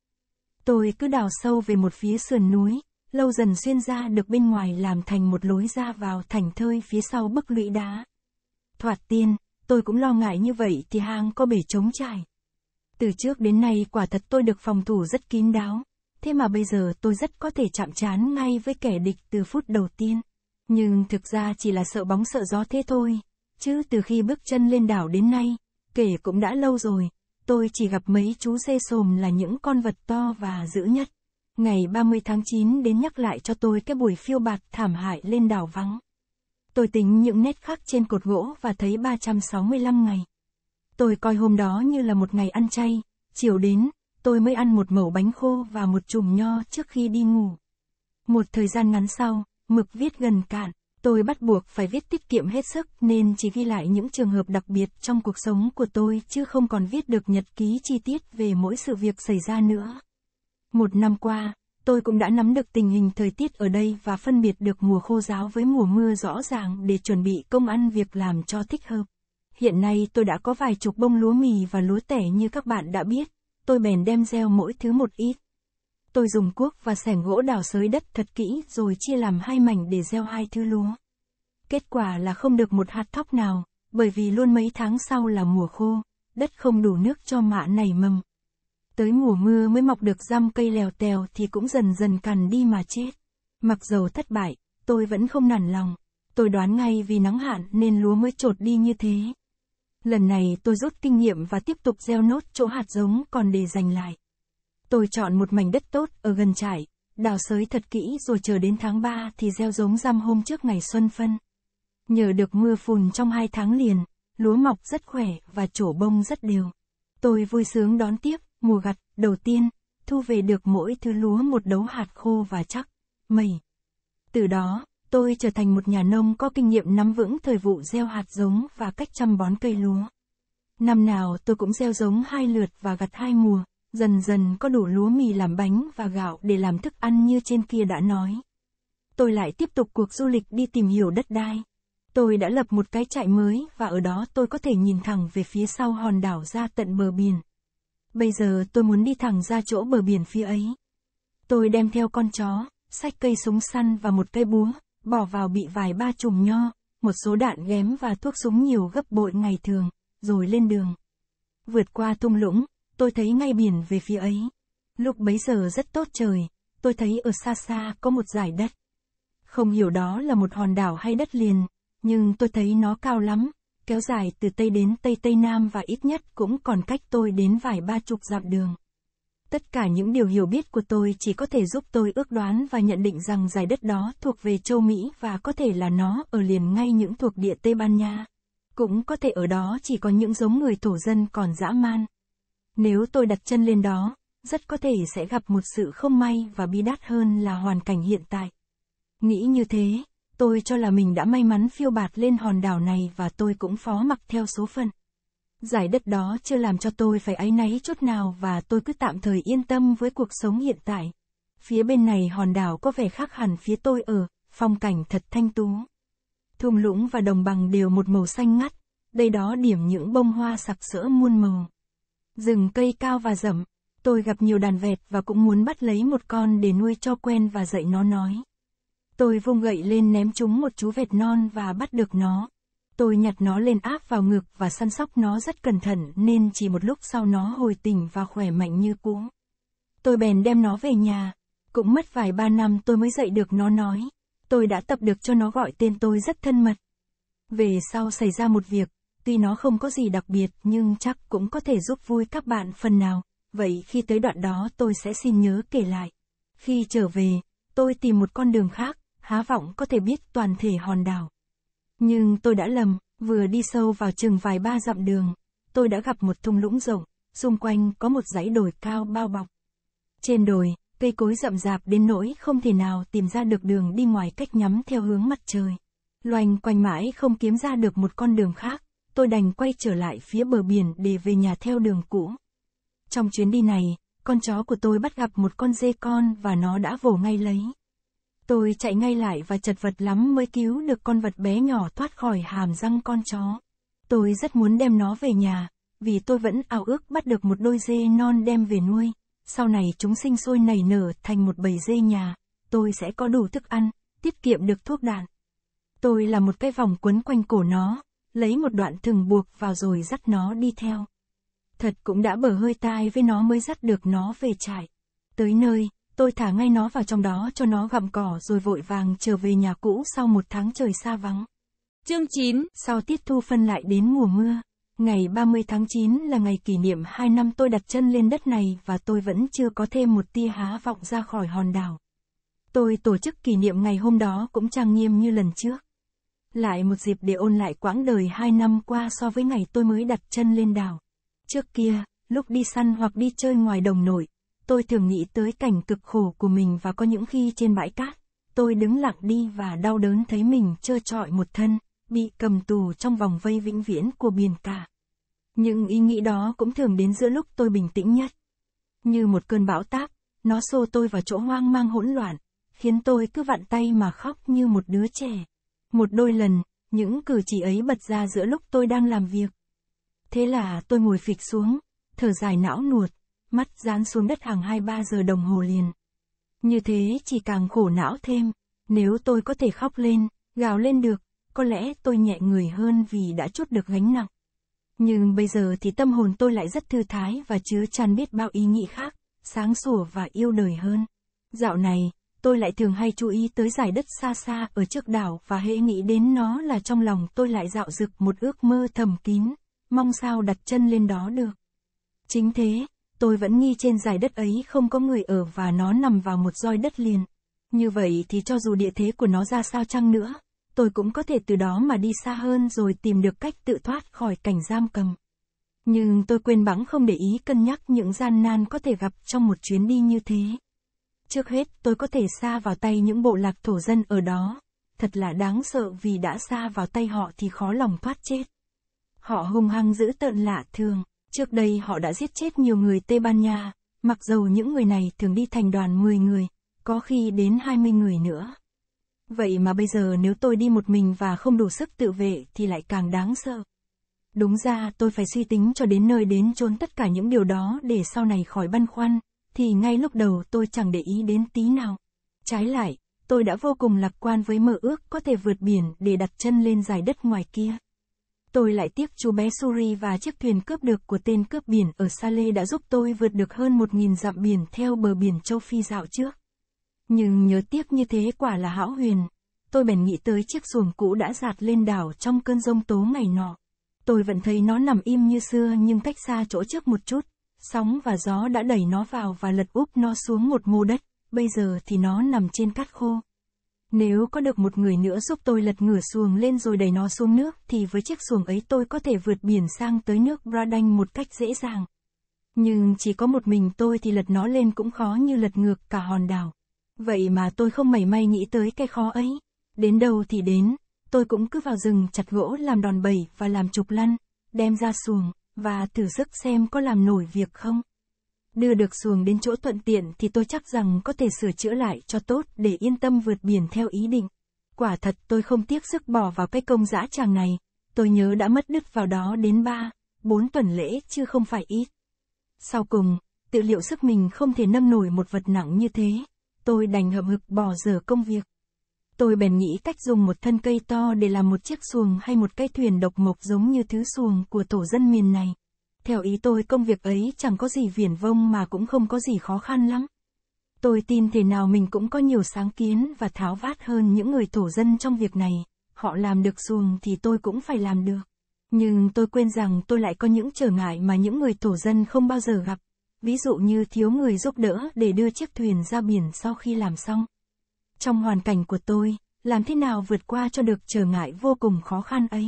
Tôi cứ đào sâu về một phía sườn núi, lâu dần xuyên ra được bên ngoài làm thành một lối ra vào thành thơi phía sau bức lũy đá. Thoạt tiên, tôi cũng lo ngại như vậy thì hang có bể trống trải. Từ trước đến nay quả thật tôi được phòng thủ rất kín đáo, thế mà bây giờ tôi rất có thể chạm trán ngay với kẻ địch từ phút đầu tiên. Nhưng thực ra chỉ là sợ bóng sợ gió thế thôi, chứ từ khi bước chân lên đảo đến nay, kể cũng đã lâu rồi, tôi chỉ gặp mấy chú xê xồm là những con vật to và dữ nhất ngày 30 tháng 9 đến nhắc lại cho tôi cái buổi phiêu bạt thảm hại lên đảo vắng. Tôi tính những nét khắc trên cột gỗ và thấy 365 ngày. Tôi coi hôm đó như là một ngày ăn chay, chiều đến, tôi mới ăn một mẩu bánh khô và một chùm nho trước khi đi ngủ. Một thời gian ngắn sau, mực viết gần cạn, tôi bắt buộc phải viết tiết kiệm hết sức nên chỉ ghi lại những trường hợp đặc biệt trong cuộc sống của tôi chứ không còn viết được nhật ký chi tiết về mỗi sự việc xảy ra nữa. Một năm qua, tôi cũng đã nắm được tình hình thời tiết ở đây và phân biệt được mùa khô giáo với mùa mưa rõ ràng để chuẩn bị công ăn việc làm cho thích hợp. Hiện nay tôi đã có vài chục bông lúa mì và lúa tẻ như các bạn đã biết, tôi bèn đem gieo mỗi thứ một ít. Tôi dùng cuốc và sẻng gỗ đào xới đất thật kỹ rồi chia làm hai mảnh để gieo hai thứ lúa. Kết quả là không được một hạt thóc nào, bởi vì luôn mấy tháng sau là mùa khô, đất không đủ nước cho mạ nảy mầm. Tới mùa mưa mới mọc được răm cây lèo tèo thì cũng dần dần cằn đi mà chết. Mặc dầu thất bại, tôi vẫn không nản lòng. Tôi đoán ngay vì nắng hạn nên lúa mới trột đi như thế. Lần này tôi rút kinh nghiệm và tiếp tục gieo nốt chỗ hạt giống còn để dành lại. Tôi chọn một mảnh đất tốt ở gần trải, đào sới thật kỹ rồi chờ đến tháng 3 thì gieo giống răm hôm trước ngày xuân phân. Nhờ được mưa phùn trong hai tháng liền, lúa mọc rất khỏe và trổ bông rất đều. Tôi vui sướng đón tiếp, mùa gặt, đầu tiên, thu về được mỗi thứ lúa một đấu hạt khô và chắc, mẩy. Từ đó, tôi trở thành một nhà nông có kinh nghiệm nắm vững thời vụ gieo hạt giống và cách chăm bón cây lúa. Năm nào tôi cũng gieo giống hai lượt và gặt hai mùa, dần dần có đủ lúa mì làm bánh và gạo để làm thức ăn như trên kia đã nói. Tôi lại tiếp tục cuộc du lịch đi tìm hiểu đất đai. Tôi đã lập một cái trại mới và ở đó tôi có thể nhìn thẳng về phía sau hòn đảo ra tận bờ biển. Bây giờ tôi muốn đi thẳng ra chỗ bờ biển phía ấy. Tôi đem theo con chó, sách cây súng săn và một cây búa, bỏ vào bị vài ba chùm nho, một số đạn ghém và thuốc súng nhiều gấp bội ngày thường, rồi lên đường. Vượt qua thung lũng, tôi thấy ngay biển về phía ấy. Lúc bấy giờ rất tốt trời, tôi thấy ở xa xa có một dải đất. Không hiểu đó là một hòn đảo hay đất liền, nhưng tôi thấy nó cao lắm, kéo dài từ Tây đến Tây Tây Nam và ít nhất cũng còn cách tôi đến vài ba chục dặm đường. Tất cả những điều hiểu biết của tôi chỉ có thể giúp tôi ước đoán và nhận định rằng giải đất đó thuộc về châu Mỹ và có thể là nó ở liền ngay những thuộc địa Tây Ban Nha. Cũng có thể ở đó chỉ có những giống người thổ dân còn dã man. Nếu tôi đặt chân lên đó, rất có thể sẽ gặp một sự không may và bi đát hơn là hoàn cảnh hiện tại. Nghĩ như thế, Tôi cho là mình đã may mắn phiêu bạt lên hòn đảo này và tôi cũng phó mặc theo số phận. Giải đất đó chưa làm cho tôi phải áy náy chút nào và tôi cứ tạm thời yên tâm với cuộc sống hiện tại. Phía bên này hòn đảo có vẻ khác hẳn phía tôi ở, phong cảnh thật thanh tú. Thung lũng và đồng bằng đều một màu xanh ngắt, đây đó điểm những bông hoa sặc sỡ muôn màu. Rừng cây cao và rậm, tôi gặp nhiều đàn vẹt và cũng muốn bắt lấy một con để nuôi cho quen và dạy nó nói. Tôi vung gậy lên ném chúng một chú vẹt non và bắt được nó. Tôi nhặt nó lên áp vào ngực và săn sóc nó rất cẩn thận nên chỉ một lúc sau nó hồi tỉnh và khỏe mạnh như cũ. Tôi bèn đem nó về nhà. Cũng mất vài ba năm tôi mới dạy được nó nói. Tôi đã tập được cho nó gọi tên tôi rất thân mật. Về sau xảy ra một việc, tuy nó không có gì đặc biệt nhưng chắc cũng có thể giúp vui các bạn phần nào. Vậy khi tới đoạn đó tôi sẽ xin nhớ kể lại. Khi trở về, tôi tìm một con đường khác, há vọng có thể biết toàn thể hòn đảo. Nhưng tôi đã lầm, vừa đi sâu vào chừng vài ba dặm đường, tôi đã gặp một thung lũng rộng, xung quanh có một dãy đồi cao bao bọc. Trên đồi, cây cối rậm rạp đến nỗi không thể nào tìm ra được đường đi ngoài cách nhắm theo hướng mặt trời. Loành quanh mãi không kiếm ra được một con đường khác, tôi đành quay trở lại phía bờ biển để về nhà theo đường cũ. Trong chuyến đi này, con chó của tôi bắt gặp một con dê con và nó đã vồ ngay lấy. Tôi chạy ngay lại và chật vật lắm mới cứu được con vật bé nhỏ thoát khỏi hàm răng con chó. Tôi rất muốn đem nó về nhà, vì tôi vẫn ao ước bắt được một đôi dê non đem về nuôi. Sau này chúng sinh sôi nảy nở thành một bầy dê nhà, tôi sẽ có đủ thức ăn, tiết kiệm được thuốc đạn. Tôi là một cái vòng quấn quanh cổ nó, lấy một đoạn thừng buộc vào rồi dắt nó đi theo. Thật cũng đã bở hơi tai với nó mới dắt được nó về trại. Tới nơi, Tôi thả ngay nó vào trong đó cho nó gặm cỏ rồi vội vàng trở về nhà cũ sau một tháng trời xa vắng. Chương 9 Sau tiết thu phân lại đến mùa mưa. Ngày 30 tháng 9 là ngày kỷ niệm 2 năm tôi đặt chân lên đất này và tôi vẫn chưa có thêm một tia há vọng ra khỏi hòn đảo. Tôi tổ chức kỷ niệm ngày hôm đó cũng trang nghiêm như lần trước. Lại một dịp để ôn lại quãng đời 2 năm qua so với ngày tôi mới đặt chân lên đảo. Trước kia, lúc đi săn hoặc đi chơi ngoài đồng nội, tôi thường nghĩ tới cảnh cực khổ của mình và có những khi trên bãi cát, tôi đứng lặng đi và đau đớn thấy mình trơ trọi một thân, bị cầm tù trong vòng vây vĩnh viễn của biển cả. những ý nghĩ đó cũng thường đến giữa lúc tôi bình tĩnh nhất. Như một cơn bão táp, nó xô tôi vào chỗ hoang mang hỗn loạn, khiến tôi cứ vặn tay mà khóc như một đứa trẻ. Một đôi lần, những cử chỉ ấy bật ra giữa lúc tôi đang làm việc. Thế là tôi ngồi phịch xuống, thở dài não nuột, mắt dán xuống đất hàng 2-3 giờ đồng hồ liền. Như thế chỉ càng khổ não thêm, nếu tôi có thể khóc lên, gào lên được, có lẽ tôi nhẹ người hơn vì đã chút được gánh nặng. Nhưng bây giờ thì tâm hồn tôi lại rất thư thái và chứa chan biết bao ý nghĩ khác, sáng sủa và yêu đời hơn. Dạo này, tôi lại thường hay chú ý tới giải đất xa xa ở trước đảo và hễ nghĩ đến nó là trong lòng tôi lại dạo dực một ước mơ thầm kín, mong sao đặt chân lên đó được. Chính thế, tôi vẫn nghi trên giải đất ấy không có người ở và nó nằm vào một roi đất liền. Như vậy thì cho dù địa thế của nó ra sao chăng nữa, tôi cũng có thể từ đó mà đi xa hơn rồi tìm được cách tự thoát khỏi cảnh giam cầm. Nhưng tôi quên bẵng không để ý cân nhắc những gian nan có thể gặp trong một chuyến đi như thế. Trước hết tôi có thể xa vào tay những bộ lạc thổ dân ở đó. Thật là đáng sợ vì đã xa vào tay họ thì khó lòng thoát chết. Họ hung hăng giữ tợn lạ thường. Trước đây họ đã giết chết nhiều người Tây Ban Nha, mặc dầu những người này thường đi thành đoàn 10 người, có khi đến 20 người nữa. Vậy mà bây giờ nếu tôi đi một mình và không đủ sức tự vệ thì lại càng đáng sợ. Đúng ra tôi phải suy tính cho đến nơi đến chốn tất cả những điều đó để sau này khỏi băn khoăn, thì ngay lúc đầu tôi chẳng để ý đến tí nào. Trái lại, tôi đã vô cùng lạc quan với mơ ước có thể vượt biển để đặt chân lên giải đất ngoài kia. Tôi lại tiếp chú bé Suri và chiếc thuyền cướp được của tên cướp biển ở Sale đã giúp tôi vượt được hơn một nghìn dặm biển theo bờ biển châu Phi dạo trước. Nhưng nhớ tiếc như thế quả là hão huyền. Tôi bèn nghĩ tới chiếc xuồng cũ đã giạt lên đảo trong cơn rông tố ngày nọ. Tôi vẫn thấy nó nằm im như xưa nhưng cách xa chỗ trước một chút. Sóng và gió đã đẩy nó vào và lật úp nó xuống một mô đất. Bây giờ thì nó nằm trên cát khô. Nếu có được một người nữa giúp tôi lật ngửa xuồng lên rồi đẩy nó xuống nước, thì với chiếc xuồng ấy tôi có thể vượt biển sang tới nước Bradanh một cách dễ dàng. Nhưng chỉ có một mình tôi thì lật nó lên cũng khó như lật ngược cả hòn đảo. Vậy mà tôi không mảy may nghĩ tới cái khó ấy. Đến đâu thì đến, tôi cũng cứ vào rừng chặt gỗ làm đòn bẩy và làm trục lăn, đem ra xuồng, và thử sức xem có làm nổi việc không đưa được xuồng đến chỗ thuận tiện thì tôi chắc rằng có thể sửa chữa lại cho tốt để yên tâm vượt biển theo ý định. Quả thật tôi không tiếc sức bỏ vào cái công dã tràng này, tôi nhớ đã mất đứt vào đó đến 3, 4 tuần lễ chứ không phải ít. Sau cùng, tự liệu sức mình không thể nâng nổi một vật nặng như thế, tôi đành hậm hực bỏ dở công việc. Tôi bèn nghĩ cách dùng một thân cây to để làm một chiếc xuồng hay một cái thuyền độc mộc giống như thứ xuồng của tổ dân miền này. Theo ý tôi công việc ấy chẳng có gì viển vông mà cũng không có gì khó khăn lắm. Tôi tin thế nào mình cũng có nhiều sáng kiến và tháo vát hơn những người thổ dân trong việc này. Họ làm được xuồng thì tôi cũng phải làm được. Nhưng tôi quên rằng tôi lại có những trở ngại mà những người thổ dân không bao giờ gặp. Ví dụ như thiếu người giúp đỡ để đưa chiếc thuyền ra biển sau khi làm xong. Trong hoàn cảnh của tôi, làm thế nào vượt qua cho được trở ngại vô cùng khó khăn ấy?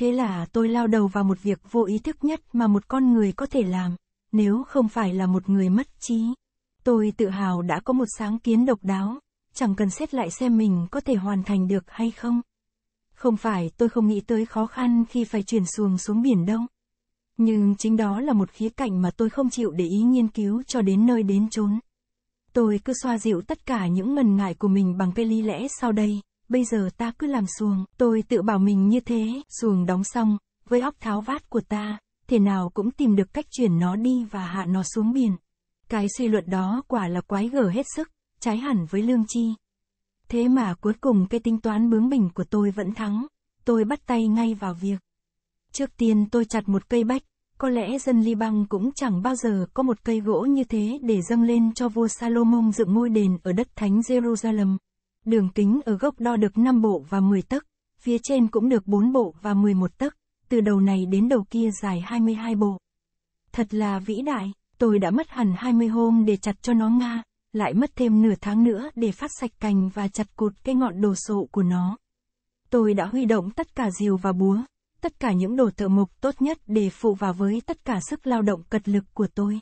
Thế là tôi lao đầu vào một việc vô ý thức nhất mà một con người có thể làm, nếu không phải là một người mất trí. Tôi tự hào đã có một sáng kiến độc đáo, chẳng cần xét lại xem mình có thể hoàn thành được hay không. Không phải tôi không nghĩ tới khó khăn khi phải chuyển xuồng xuống biển Đông. Nhưng chính đó là một khía cạnh mà tôi không chịu để ý nghiên cứu cho đến nơi đến chốn. Tôi cứ xoa dịu tất cả những ngần ngại của mình bằng cái lý lẽ sau đây bây giờ ta cứ làm xuồng, tôi tự bảo mình như thế, xuồng đóng xong, với óc tháo vát của ta, thể nào cũng tìm được cách chuyển nó đi và hạ nó xuống biển. Cái suy luận đó quả là quái gở hết sức, trái hẳn với lương chi. Thế mà cuối cùng cái tính toán bướng bỉnh của tôi vẫn thắng, tôi bắt tay ngay vào việc. Trước tiên tôi chặt một cây bách, có lẽ dân Liban cũng chẳng bao giờ có một cây gỗ như thế để dâng lên cho vua Salomon dựng ngôi đền ở đất thánh Jerusalem. Đường kính ở gốc đo được 5 bộ và 10 tấc, phía trên cũng được 4 bộ và 11 tấc, từ đầu này đến đầu kia dài 22 bộ. Thật là vĩ đại, tôi đã mất hẳn 20 hôm để chặt cho nó Nga, lại mất thêm nửa tháng nữa để phát sạch cành và chặt cụt cái ngọn đồ sộ của nó. Tôi đã huy động tất cả diều và búa, tất cả những đồ thợ mộc tốt nhất để phụ vào với tất cả sức lao động cật lực của tôi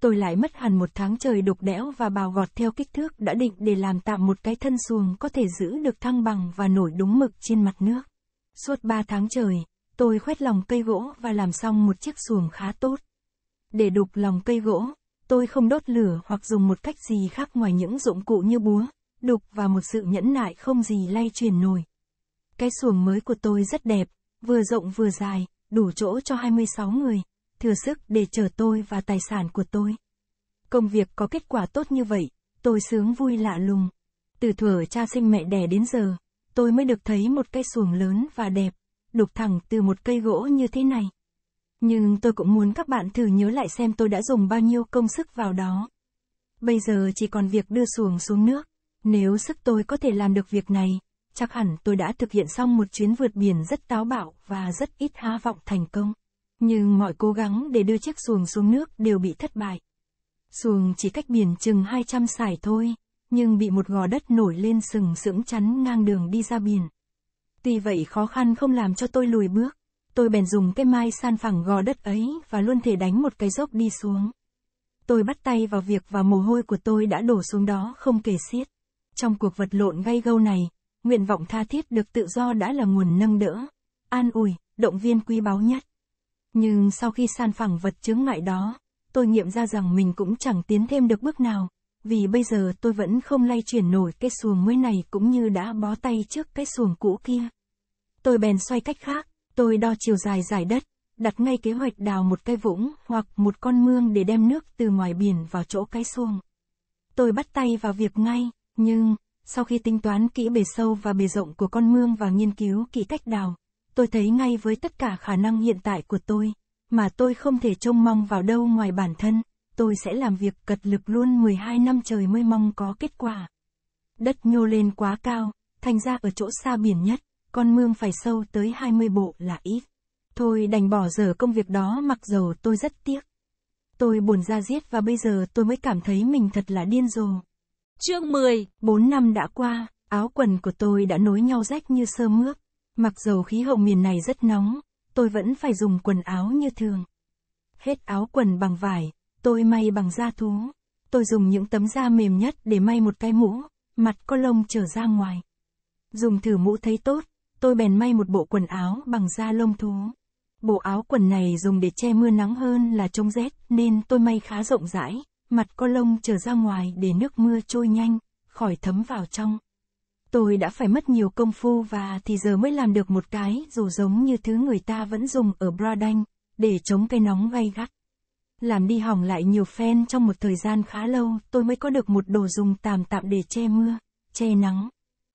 tôi lại mất hẳn một tháng trời đục đẽo và bào gọt theo kích thước đã định để làm tạm một cái thân xuồng có thể giữ được thăng bằng và nổi đúng mực trên mặt nước. Suốt ba tháng trời, tôi khoét lòng cây gỗ và làm xong một chiếc xuồng khá tốt. Để đục lòng cây gỗ, tôi không đốt lửa hoặc dùng một cách gì khác ngoài những dụng cụ như búa, đục và một sự nhẫn nại không gì lay chuyển nổi. Cái xuồng mới của tôi rất đẹp, vừa rộng vừa dài, đủ chỗ cho 26 người, thừa sức để chờ tôi và tài sản của tôi. Công việc có kết quả tốt như vậy, tôi sướng vui lạ lùng. Từ thuở cha sinh mẹ đẻ đến giờ, tôi mới được thấy một cây xuồng lớn và đẹp, đục thẳng từ một cây gỗ như thế này. Nhưng tôi cũng muốn các bạn thử nhớ lại xem tôi đã dùng bao nhiêu công sức vào đó. Bây giờ chỉ còn việc đưa xuồng xuống nước. Nếu sức tôi có thể làm được việc này, chắc hẳn tôi đã thực hiện xong một chuyến vượt biển rất táo bạo và rất ít há vọng thành công. Nhưng mọi cố gắng để đưa chiếc xuồng xuống nước đều bị thất bại. Xuồng chỉ cách biển chừng 200 sải thôi, nhưng bị một gò đất nổi lên sừng sững chắn ngang đường đi ra biển. Tuy vậy khó khăn không làm cho tôi lùi bước, tôi bèn dùng cái mai san phẳng gò đất ấy và luôn thể đánh một cái dốc đi xuống. Tôi bắt tay vào việc và mồ hôi của tôi đã đổ xuống đó không kể xiết. Trong cuộc vật lộn gay gâu này, nguyện vọng tha thiết được tự do đã là nguồn nâng đỡ, an ủi, động viên quý báu nhất. Nhưng sau khi san phẳng vật chứng ngại đó, tôi nghiệm ra rằng mình cũng chẳng tiến thêm được bước nào, vì bây giờ tôi vẫn không lay chuyển nổi cái xuồng mới này cũng như đã bó tay trước cái xuồng cũ kia. Tôi bèn xoay cách khác, tôi đo chiều dài giải đất, đặt ngay kế hoạch đào một cái vũng hoặc một con mương để đem nước từ ngoài biển vào chỗ cái xuồng. Tôi bắt tay vào việc ngay, nhưng, sau khi tính toán kỹ bề sâu và bề rộng của con mương và nghiên cứu kỹ cách đào, tôi thấy ngay với tất cả khả năng hiện tại của tôi, mà tôi không thể trông mong vào đâu ngoài bản thân, tôi sẽ làm việc cật lực luôn 12 năm trời mới mong có kết quả. Đất nhô lên quá cao, thành ra ở chỗ xa biển nhất, con mương phải sâu tới 20 bộ là ít. Thôi đành bỏ giờ công việc đó mặc dầu tôi rất tiếc. Tôi buồn ra giết và bây giờ tôi mới cảm thấy mình thật là điên rồ. Chương 10, 4 năm đã qua, áo quần của tôi đã nối nhau rách như sơ mướp, Mặc dù khí hậu miền này rất nóng, tôi vẫn phải dùng quần áo như thường. Hết áo quần bằng vải, tôi may bằng da thú. Tôi dùng những tấm da mềm nhất để may một cái mũ, mặt có lông trở ra ngoài. Dùng thử mũ thấy tốt, tôi bèn may một bộ quần áo bằng da lông thú. Bộ áo quần này dùng để che mưa nắng hơn là chống rét, nên tôi may khá rộng rãi, mặt có lông trở ra ngoài để nước mưa trôi nhanh, khỏi thấm vào trong. Tôi đã phải mất nhiều công phu và thì giờ mới làm được một cái dù giống như thứ người ta vẫn dùng ở Bradanh, để chống cái nóng gay gắt. Làm đi hỏng lại nhiều phen trong một thời gian khá lâu, tôi mới có được một đồ dùng tạm tạm để che mưa, che nắng.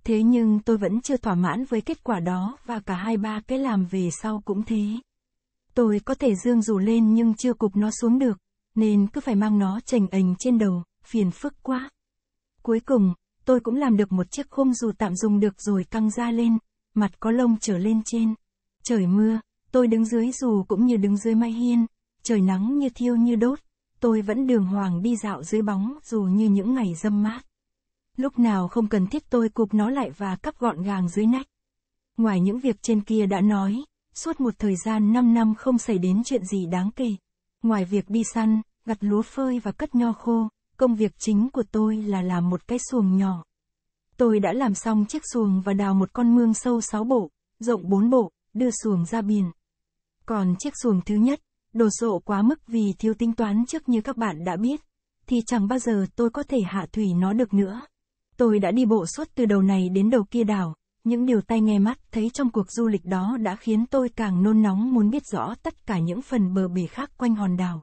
Thế nhưng tôi vẫn chưa thỏa mãn với kết quả đó và cả hai ba cái làm về sau cũng thế. Tôi có thể dương dù lên nhưng chưa cục nó xuống được, nên cứ phải mang nó chành ảnh trên đầu, phiền phức quá. Cuối cùng, tôi cũng làm được một chiếc khung dù tạm dùng được rồi căng ra lên, mặt có lông trở lên trên. Trời mưa, tôi đứng dưới dù cũng như đứng dưới mái hiên, trời nắng như thiêu như đốt, tôi vẫn đường hoàng đi dạo dưới bóng dù như những ngày dâm mát. Lúc nào không cần thiết tôi cụp nó lại và cắp gọn gàng dưới nách. Ngoài những việc trên kia đã nói, suốt một thời gian 5 năm không xảy đến chuyện gì đáng kể. Ngoài việc đi săn, gặt lúa phơi và cất nho khô, Công việc chính của tôi là làm một cái xuồng nhỏ. Tôi đã làm xong chiếc xuồng và đào một con mương sâu 6 bộ, rộng 4 bộ, đưa xuồng ra biển. Còn chiếc xuồng thứ nhất, đồ sộ quá mức vì thiếu tính toán trước như các bạn đã biết, thì chẳng bao giờ tôi có thể hạ thủy nó được nữa. Tôi đã đi bộ suốt từ đầu này đến đầu kia đảo, những điều tay nghe mắt thấy trong cuộc du lịch đó đã khiến tôi càng nôn nóng muốn biết rõ tất cả những phần bờ bể khác quanh hòn đảo.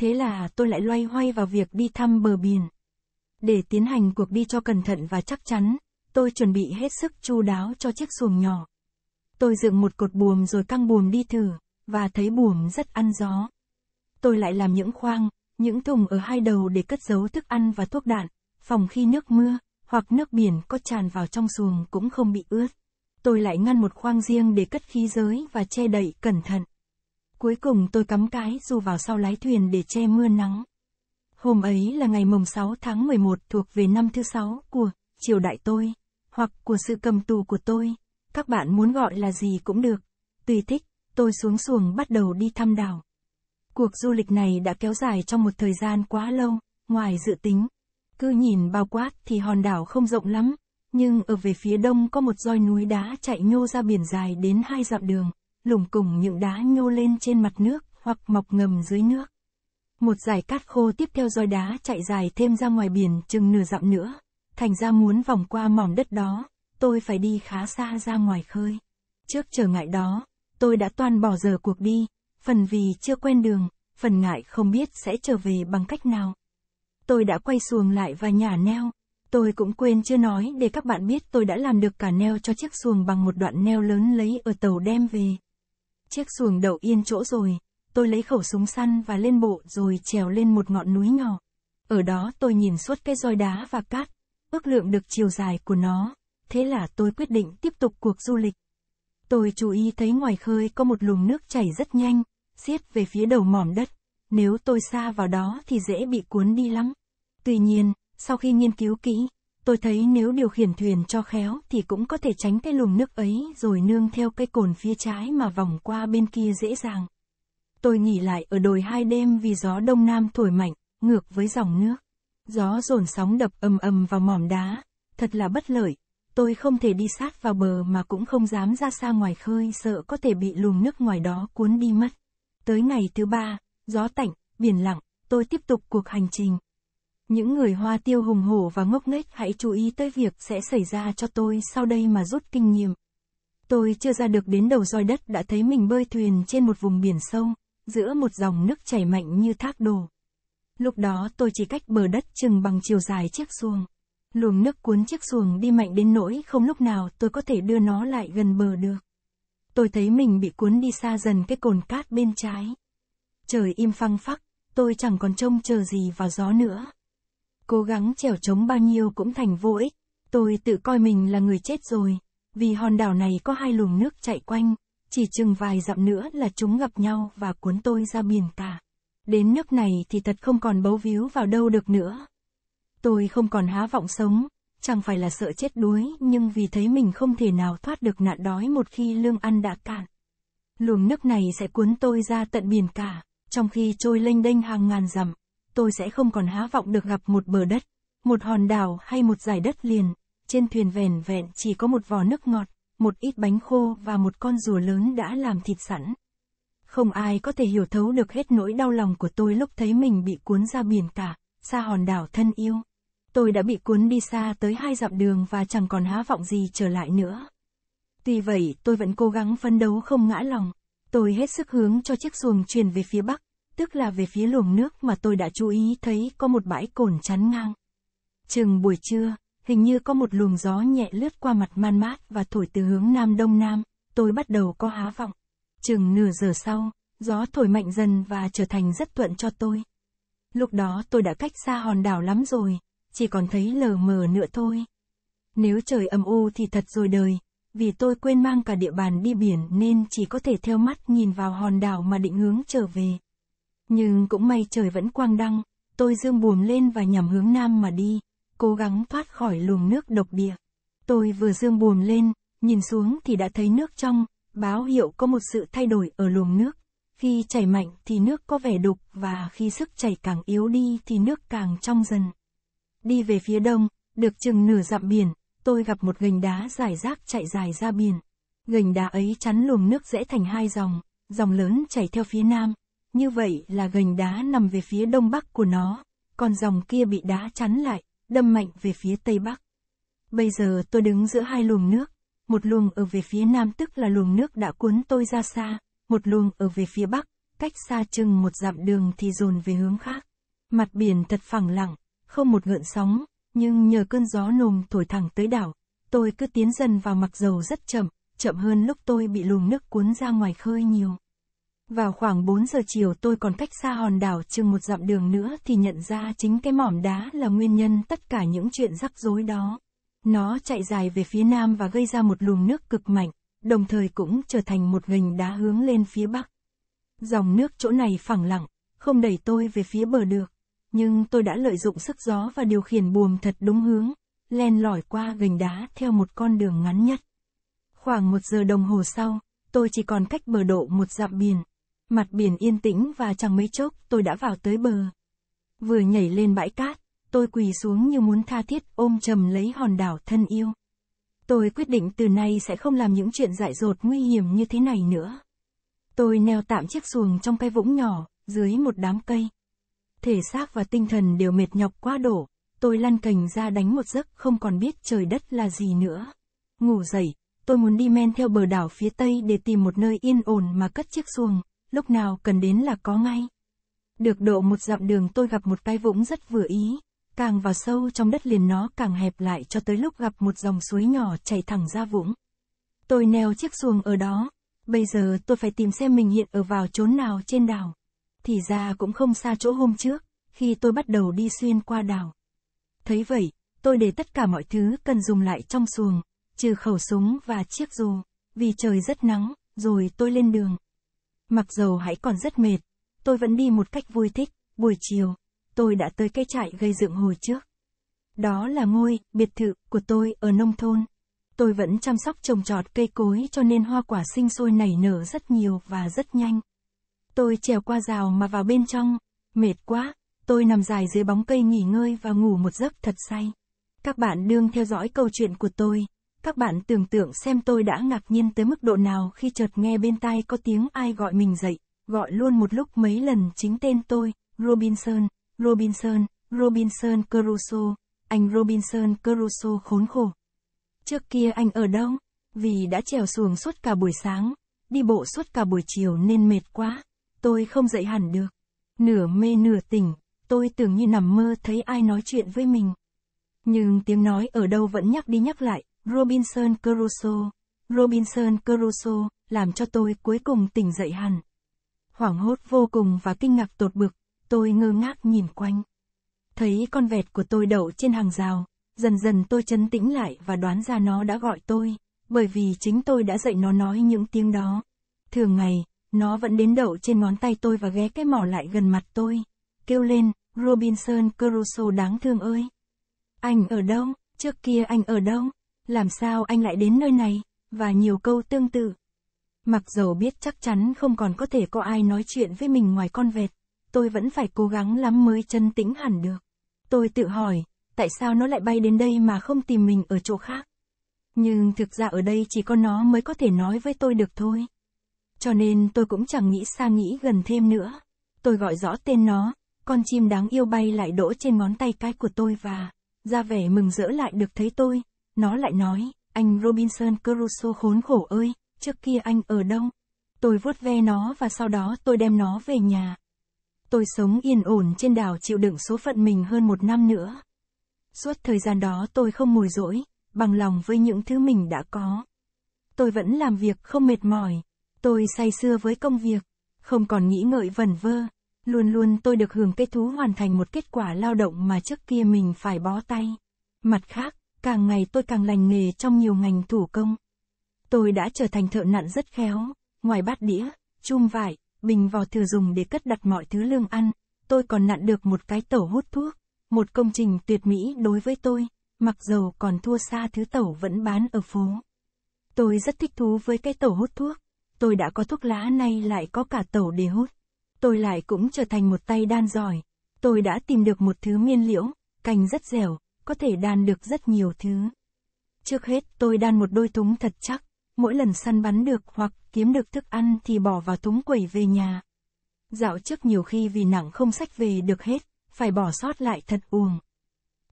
Thế là tôi lại loay hoay vào việc đi thăm bờ biển. Để tiến hành cuộc đi cho cẩn thận và chắc chắn, tôi chuẩn bị hết sức chu đáo cho chiếc xuồng nhỏ. Tôi dựng một cột buồm rồi căng buồm đi thử, và thấy buồm rất ăn gió. Tôi lại làm những khoang, những thùng ở hai đầu để cất giấu thức ăn và thuốc đạn, phòng khi nước mưa, hoặc nước biển có tràn vào trong xuồng cũng không bị ướt. Tôi lại ngăn một khoang riêng để cất khí giới và che đậy cẩn thận. Cuối cùng tôi cắm cái dù vào sau lái thuyền để che mưa nắng. Hôm ấy là ngày mùng 6 tháng 11 thuộc về năm thứ sáu của triều đại tôi, hoặc của sự cầm tù của tôi. Các bạn muốn gọi là gì cũng được. Tùy thích, tôi xuống xuồng bắt đầu đi thăm đảo. Cuộc du lịch này đã kéo dài trong một thời gian quá lâu, ngoài dự tính. Cứ nhìn bao quát thì hòn đảo không rộng lắm, nhưng ở về phía đông có một roi núi đá chạy nhô ra biển dài đến hai dặm đường lủng củng những đá nhô lên trên mặt nước, hoặc mọc ngầm dưới nước. Một dải cát khô tiếp theo roi đá chạy dài thêm ra ngoài biển chừng nửa dặm nữa. Thành ra muốn vòng qua mỏm đất đó, tôi phải đi khá xa ra ngoài khơi. Trước trở ngại đó, tôi đã toàn bỏ giờ cuộc đi, phần vì chưa quen đường, phần ngại không biết sẽ trở về bằng cách nào. Tôi đã quay xuồng lại và nhả neo. Tôi cũng quên chưa nói để các bạn biết tôi đã làm được cả neo cho chiếc xuồng bằng một đoạn neo lớn lấy ở tàu đem về. Chiếc xuồng đậu yên chỗ rồi, tôi lấy khẩu súng săn và lên bộ rồi trèo lên một ngọn núi nhỏ. Ở đó tôi nhìn suốt cái roi đá và cát, ước lượng được chiều dài của nó, thế là tôi quyết định tiếp tục cuộc du lịch. Tôi chú ý thấy ngoài khơi có một luồng nước chảy rất nhanh, xiết về phía đầu mỏm đất, nếu tôi xa vào đó thì dễ bị cuốn đi lắm. Tuy nhiên, sau khi nghiên cứu kỹ, Tôi thấy nếu điều khiển thuyền cho khéo thì cũng có thể tránh cái lùm nước ấy rồi nương theo cái cồn phía trái mà vòng qua bên kia dễ dàng. Tôi nghỉ lại ở đồi hai đêm vì gió đông nam thổi mạnh, ngược với dòng nước. Gió dồn sóng đập ầm ầm vào mỏm đá, thật là bất lợi. Tôi không thể đi sát vào bờ mà cũng không dám ra xa ngoài khơi sợ có thể bị lùm nước ngoài đó cuốn đi mất. Tới ngày thứ ba, gió tạnh, biển lặng, tôi tiếp tục cuộc hành trình. Những người hoa tiêu hùng hổ và ngốc nghếch hãy chú ý tới việc sẽ xảy ra cho tôi sau đây mà rút kinh nghiệm. Tôi chưa ra được đến đầu roi đất đã thấy mình bơi thuyền trên một vùng biển sâu, giữa một dòng nước chảy mạnh như thác đổ. Lúc đó tôi chỉ cách bờ đất chừng bằng chiều dài chiếc xuồng. Luồng nước cuốn chiếc xuồng đi mạnh đến nỗi không lúc nào tôi có thể đưa nó lại gần bờ được. Tôi thấy mình bị cuốn đi xa dần cái cồn cát bên trái. Trời im phăng phắc, tôi chẳng còn trông chờ gì vào gió nữa cố gắng trèo trống bao nhiêu cũng thành vô ích. Tôi tự coi mình là người chết rồi, vì hòn đảo này có hai luồng nước chạy quanh, chỉ chừng vài dặm nữa là chúng gặp nhau và cuốn tôi ra biển cả. Đến nước này thì thật không còn bấu víu vào đâu được nữa. Tôi không còn há vọng sống, chẳng phải là sợ chết đuối nhưng vì thấy mình không thể nào thoát được nạn đói một khi lương ăn đã cạn. Luồng nước này sẽ cuốn tôi ra tận biển cả, trong khi trôi lênh đênh hàng ngàn dặm, tôi sẽ không còn há vọng được gặp một bờ đất, một hòn đảo hay một dải đất liền. Trên thuyền vẻn vẹn chỉ có một vò nước ngọt, một ít bánh khô và một con rùa lớn đã làm thịt sẵn. Không ai có thể hiểu thấu được hết nỗi đau lòng của tôi lúc thấy mình bị cuốn ra biển cả, xa hòn đảo thân yêu. Tôi đã bị cuốn đi xa tới hai dặm đường và chẳng còn há vọng gì trở lại nữa. Tuy vậy, tôi vẫn cố gắng phấn đấu không ngã lòng. Tôi hết sức hướng cho chiếc xuồng truyền về phía bắc, tức là về phía luồng nước mà tôi đã chú ý thấy có một bãi cồn chắn ngang. Chừng buổi trưa, hình như có một luồng gió nhẹ lướt qua mặt man mát và thổi từ hướng nam đông nam, tôi bắt đầu có há vọng. Chừng nửa giờ sau, gió thổi mạnh dần và trở thành rất thuận cho tôi. Lúc đó tôi đã cách xa hòn đảo lắm rồi, chỉ còn thấy lờ mờ nữa thôi. Nếu trời âm u thì thật rồi đời, vì tôi quên mang cả địa bàn đi biển nên chỉ có thể theo mắt nhìn vào hòn đảo mà định hướng trở về. Nhưng cũng may trời vẫn quang đăng, tôi dương buồm lên và nhằm hướng nam mà đi, cố gắng thoát khỏi luồng nước độc địa. Tôi vừa dương buồm lên, nhìn xuống thì đã thấy nước trong, báo hiệu có một sự thay đổi ở luồng nước. Khi chảy mạnh thì nước có vẻ đục và khi sức chảy càng yếu đi thì nước càng trong dần. Đi về phía đông, được chừng nửa dặm biển, tôi gặp một gành đá dài rác chạy dài ra biển. Gành đá ấy chắn luồng nước rẽ thành hai dòng, dòng lớn chảy theo phía nam, như vậy là gành đá nằm về phía đông bắc của nó, còn dòng kia bị đá chắn lại, đâm mạnh về phía tây bắc. Bây giờ tôi đứng giữa hai luồng nước, một luồng ở về phía nam tức là luồng nước đã cuốn tôi ra xa, một luồng ở về phía bắc, cách xa chừng một dặm đường thì dồn về hướng khác. Mặt biển thật phẳng lặng, không một gợn sóng, nhưng nhờ cơn gió nồm thổi thẳng tới đảo, tôi cứ tiến dần vào mặc dầu rất chậm, chậm hơn lúc tôi bị luồng nước cuốn ra ngoài khơi nhiều. Vào khoảng 4 giờ chiều tôi còn cách xa hòn đảo chừng một dặm đường nữa thì nhận ra chính cái mỏm đá là nguyên nhân tất cả những chuyện rắc rối đó. Nó chạy dài về phía nam và gây ra một luồng nước cực mạnh, đồng thời cũng trở thành một gành đá hướng lên phía bắc. Dòng nước chỗ này phẳng lặng, không đẩy tôi về phía bờ được, nhưng tôi đã lợi dụng sức gió và điều khiển buồm thật đúng hướng, len lỏi qua gành đá theo một con đường ngắn nhất. Khoảng một giờ đồng hồ sau, tôi chỉ còn cách bờ độ một dặm biển, Mặt biển yên tĩnh và chẳng mấy chốc tôi đã vào tới bờ. Vừa nhảy lên bãi cát, tôi quỳ xuống như muốn tha thiết ôm chầm lấy hòn đảo thân yêu. Tôi quyết định từ nay sẽ không làm những chuyện dại dột nguy hiểm như thế này nữa. Tôi neo tạm chiếc xuồng trong cái vũng nhỏ, dưới một đám cây. Thể xác và tinh thần đều mệt nhọc quá đổ, tôi lăn cành ra đánh một giấc không còn biết trời đất là gì nữa. Ngủ dậy, tôi muốn đi men theo bờ đảo phía tây để tìm một nơi yên ổn mà cất chiếc xuồng, lúc nào cần đến là có ngay. Được độ một dặm đường tôi gặp một cái vũng rất vừa ý, càng vào sâu trong đất liền nó càng hẹp lại cho tới lúc gặp một dòng suối nhỏ chảy thẳng ra vũng. Tôi neo chiếc xuồng ở đó, bây giờ tôi phải tìm xem mình hiện ở vào chốn nào trên đảo. Thì ra cũng không xa chỗ hôm trước, khi tôi bắt đầu đi xuyên qua đảo. Thấy vậy, tôi để tất cả mọi thứ cần dùng lại trong xuồng, trừ khẩu súng và chiếc dù, vì trời rất nắng, rồi tôi lên đường. Mặc dù hãy còn rất mệt, tôi vẫn đi một cách vui thích, buổi chiều, tôi đã tới cái trại gây dựng hồi trước. Đó là ngôi, biệt thự, của tôi ở nông thôn. Tôi vẫn chăm sóc trồng trọt cây cối cho nên hoa quả sinh sôi nảy nở rất nhiều và rất nhanh. Tôi trèo qua rào mà vào bên trong, mệt quá, tôi nằm dài dưới bóng cây nghỉ ngơi và ngủ một giấc thật say. Các bạn đương theo dõi câu chuyện của tôi. Các bạn tưởng tượng xem tôi đã ngạc nhiên tới mức độ nào khi chợt nghe bên tai có tiếng ai gọi mình dậy, gọi luôn một lúc mấy lần chính tên tôi, Robinson, Robinson, Robinson Crusoe, anh Robinson Crusoe khốn khổ. Trước kia anh ở đâu? Vì đã trèo xuồng suốt cả buổi sáng, đi bộ suốt cả buổi chiều nên mệt quá, tôi không dậy hẳn được. Nửa mê nửa tỉnh, tôi tưởng như nằm mơ thấy ai nói chuyện với mình. Nhưng tiếng nói ở đâu vẫn nhắc đi nhắc lại, Robinson Crusoe, Robinson Crusoe, làm cho tôi cuối cùng tỉnh dậy hẳn. Hoảng hốt vô cùng và kinh ngạc tột bực, tôi ngơ ngác nhìn quanh. Thấy con vẹt của tôi đậu trên hàng rào, dần dần tôi chấn tĩnh lại và đoán ra nó đã gọi tôi, bởi vì chính tôi đã dạy nó nói những tiếng đó. Thường ngày, nó vẫn đến đậu trên ngón tay tôi và ghé cái mỏ lại gần mặt tôi, kêu lên, Robinson Crusoe đáng thương ơi. Anh ở đâu, trước kia anh ở đâu? làm sao anh lại đến nơi này, và nhiều câu tương tự. Mặc dù biết chắc chắn không còn có thể có ai nói chuyện với mình ngoài con vẹt, tôi vẫn phải cố gắng lắm mới chân tĩnh hẳn được. Tôi tự hỏi, tại sao nó lại bay đến đây mà không tìm mình ở chỗ khác? Nhưng thực ra ở đây chỉ có nó mới có thể nói với tôi được thôi. Cho nên tôi cũng chẳng nghĩ xa nghĩ gần thêm nữa. Tôi gọi rõ tên nó, con chim đáng yêu bay lại đỗ trên ngón tay cái của tôi và ra vẻ mừng rỡ lại được thấy tôi, nó lại nói, anh Robinson Crusoe khốn khổ ơi, trước kia anh ở đâu? Tôi vuốt ve nó và sau đó tôi đem nó về nhà. Tôi sống yên ổn trên đảo chịu đựng số phận mình hơn một năm nữa. Suốt thời gian đó tôi không mồi rỗi, bằng lòng với những thứ mình đã có. Tôi vẫn làm việc không mệt mỏi, tôi say sưa với công việc, không còn nghĩ ngợi vẩn vơ, luôn luôn tôi được hưởng cái thú hoàn thành một kết quả lao động mà trước kia mình phải bó tay. Mặt khác, Càng ngày tôi càng lành nghề trong nhiều ngành thủ công. Tôi đã trở thành thợ nặn rất khéo, ngoài bát đĩa, chum vải, bình vò thừa dùng để cất đặt mọi thứ lương ăn, tôi còn nặn được một cái tẩu hút thuốc, một công trình tuyệt mỹ đối với tôi, mặc dầu còn thua xa thứ tẩu vẫn bán ở phố. Tôi rất thích thú với cái tẩu hút thuốc, tôi đã có thuốc lá nay lại có cả tẩu để hút. Tôi lại cũng trở thành một tay đan giỏi, tôi đã tìm được một thứ miên liễu, cành rất dẻo, có thể đan được rất nhiều thứ. Trước hết tôi đan một đôi túng thật chắc, mỗi lần săn bắn được hoặc kiếm được thức ăn thì bỏ vào túng quẩy về nhà. Dạo trước nhiều khi vì nặng không sách về được hết, phải bỏ sót lại thật uổng.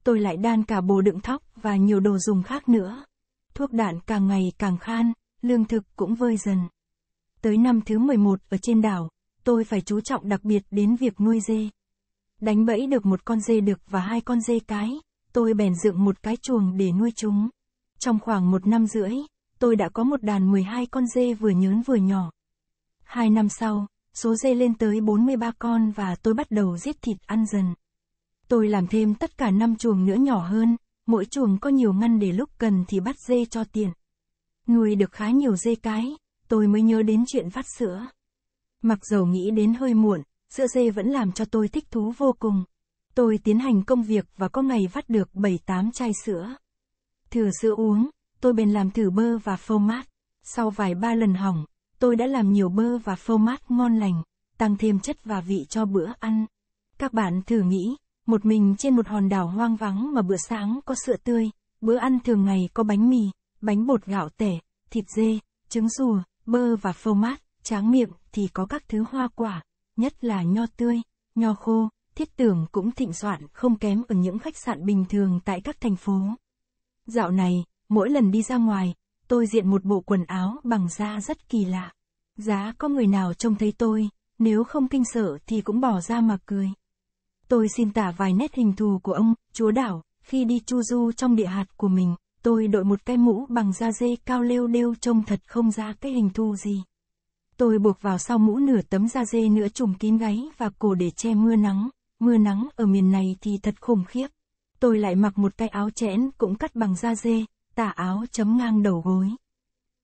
Tôi lại đan cả bồ đựng thóc và nhiều đồ dùng khác nữa. Thuốc đạn càng ngày càng khan, lương thực cũng vơi dần. Tới năm thứ 11 ở trên đảo, tôi phải chú trọng đặc biệt đến việc nuôi dê. Đánh bẫy được một con dê đực và hai con dê cái tôi bèn dựng một cái chuồng để nuôi chúng. Trong khoảng một năm rưỡi, tôi đã có một đàn 12 con dê vừa nhớn vừa nhỏ. Hai năm sau, số dê lên tới 43 con và tôi bắt đầu giết thịt ăn dần. Tôi làm thêm tất cả năm chuồng nữa nhỏ hơn, mỗi chuồng có nhiều ngăn để lúc cần thì bắt dê cho tiền. Nuôi được khá nhiều dê cái, tôi mới nhớ đến chuyện vắt sữa. Mặc dầu nghĩ đến hơi muộn, sữa dê vẫn làm cho tôi thích thú vô cùng. Tôi tiến hành công việc và có ngày vắt được 7-8 chai sữa. Thừa sữa uống, tôi bèn làm thử bơ và phô mát. Sau vài ba lần hỏng, tôi đã làm nhiều bơ và phô mát ngon lành, tăng thêm chất và vị cho bữa ăn. Các bạn thử nghĩ, một mình trên một hòn đảo hoang vắng mà bữa sáng có sữa tươi, bữa ăn thường ngày có bánh mì, bánh bột gạo tẻ, thịt dê, trứng rùa, bơ và phô mát, tráng miệng thì có các thứ hoa quả, nhất là nho tươi, nho khô, thiết tưởng cũng thịnh soạn không kém ở những khách sạn bình thường tại các thành phố. Dạo này, mỗi lần đi ra ngoài, tôi diện một bộ quần áo bằng da rất kỳ lạ. Giá có người nào trông thấy tôi, nếu không kinh sợ thì cũng bỏ ra mà cười. Tôi xin tả vài nét hình thù của ông, chúa đảo, khi đi chu du trong địa hạt của mình, tôi đội một cái mũ bằng da dê cao lêu đêu trông thật không ra cái hình thù gì. Tôi buộc vào sau mũ nửa tấm da dê nữa trùm kín gáy và cổ để che mưa nắng, Mưa nắng ở miền này thì thật khủng khiếp. Tôi lại mặc một cái áo chẽn cũng cắt bằng da dê, tả áo chấm ngang đầu gối.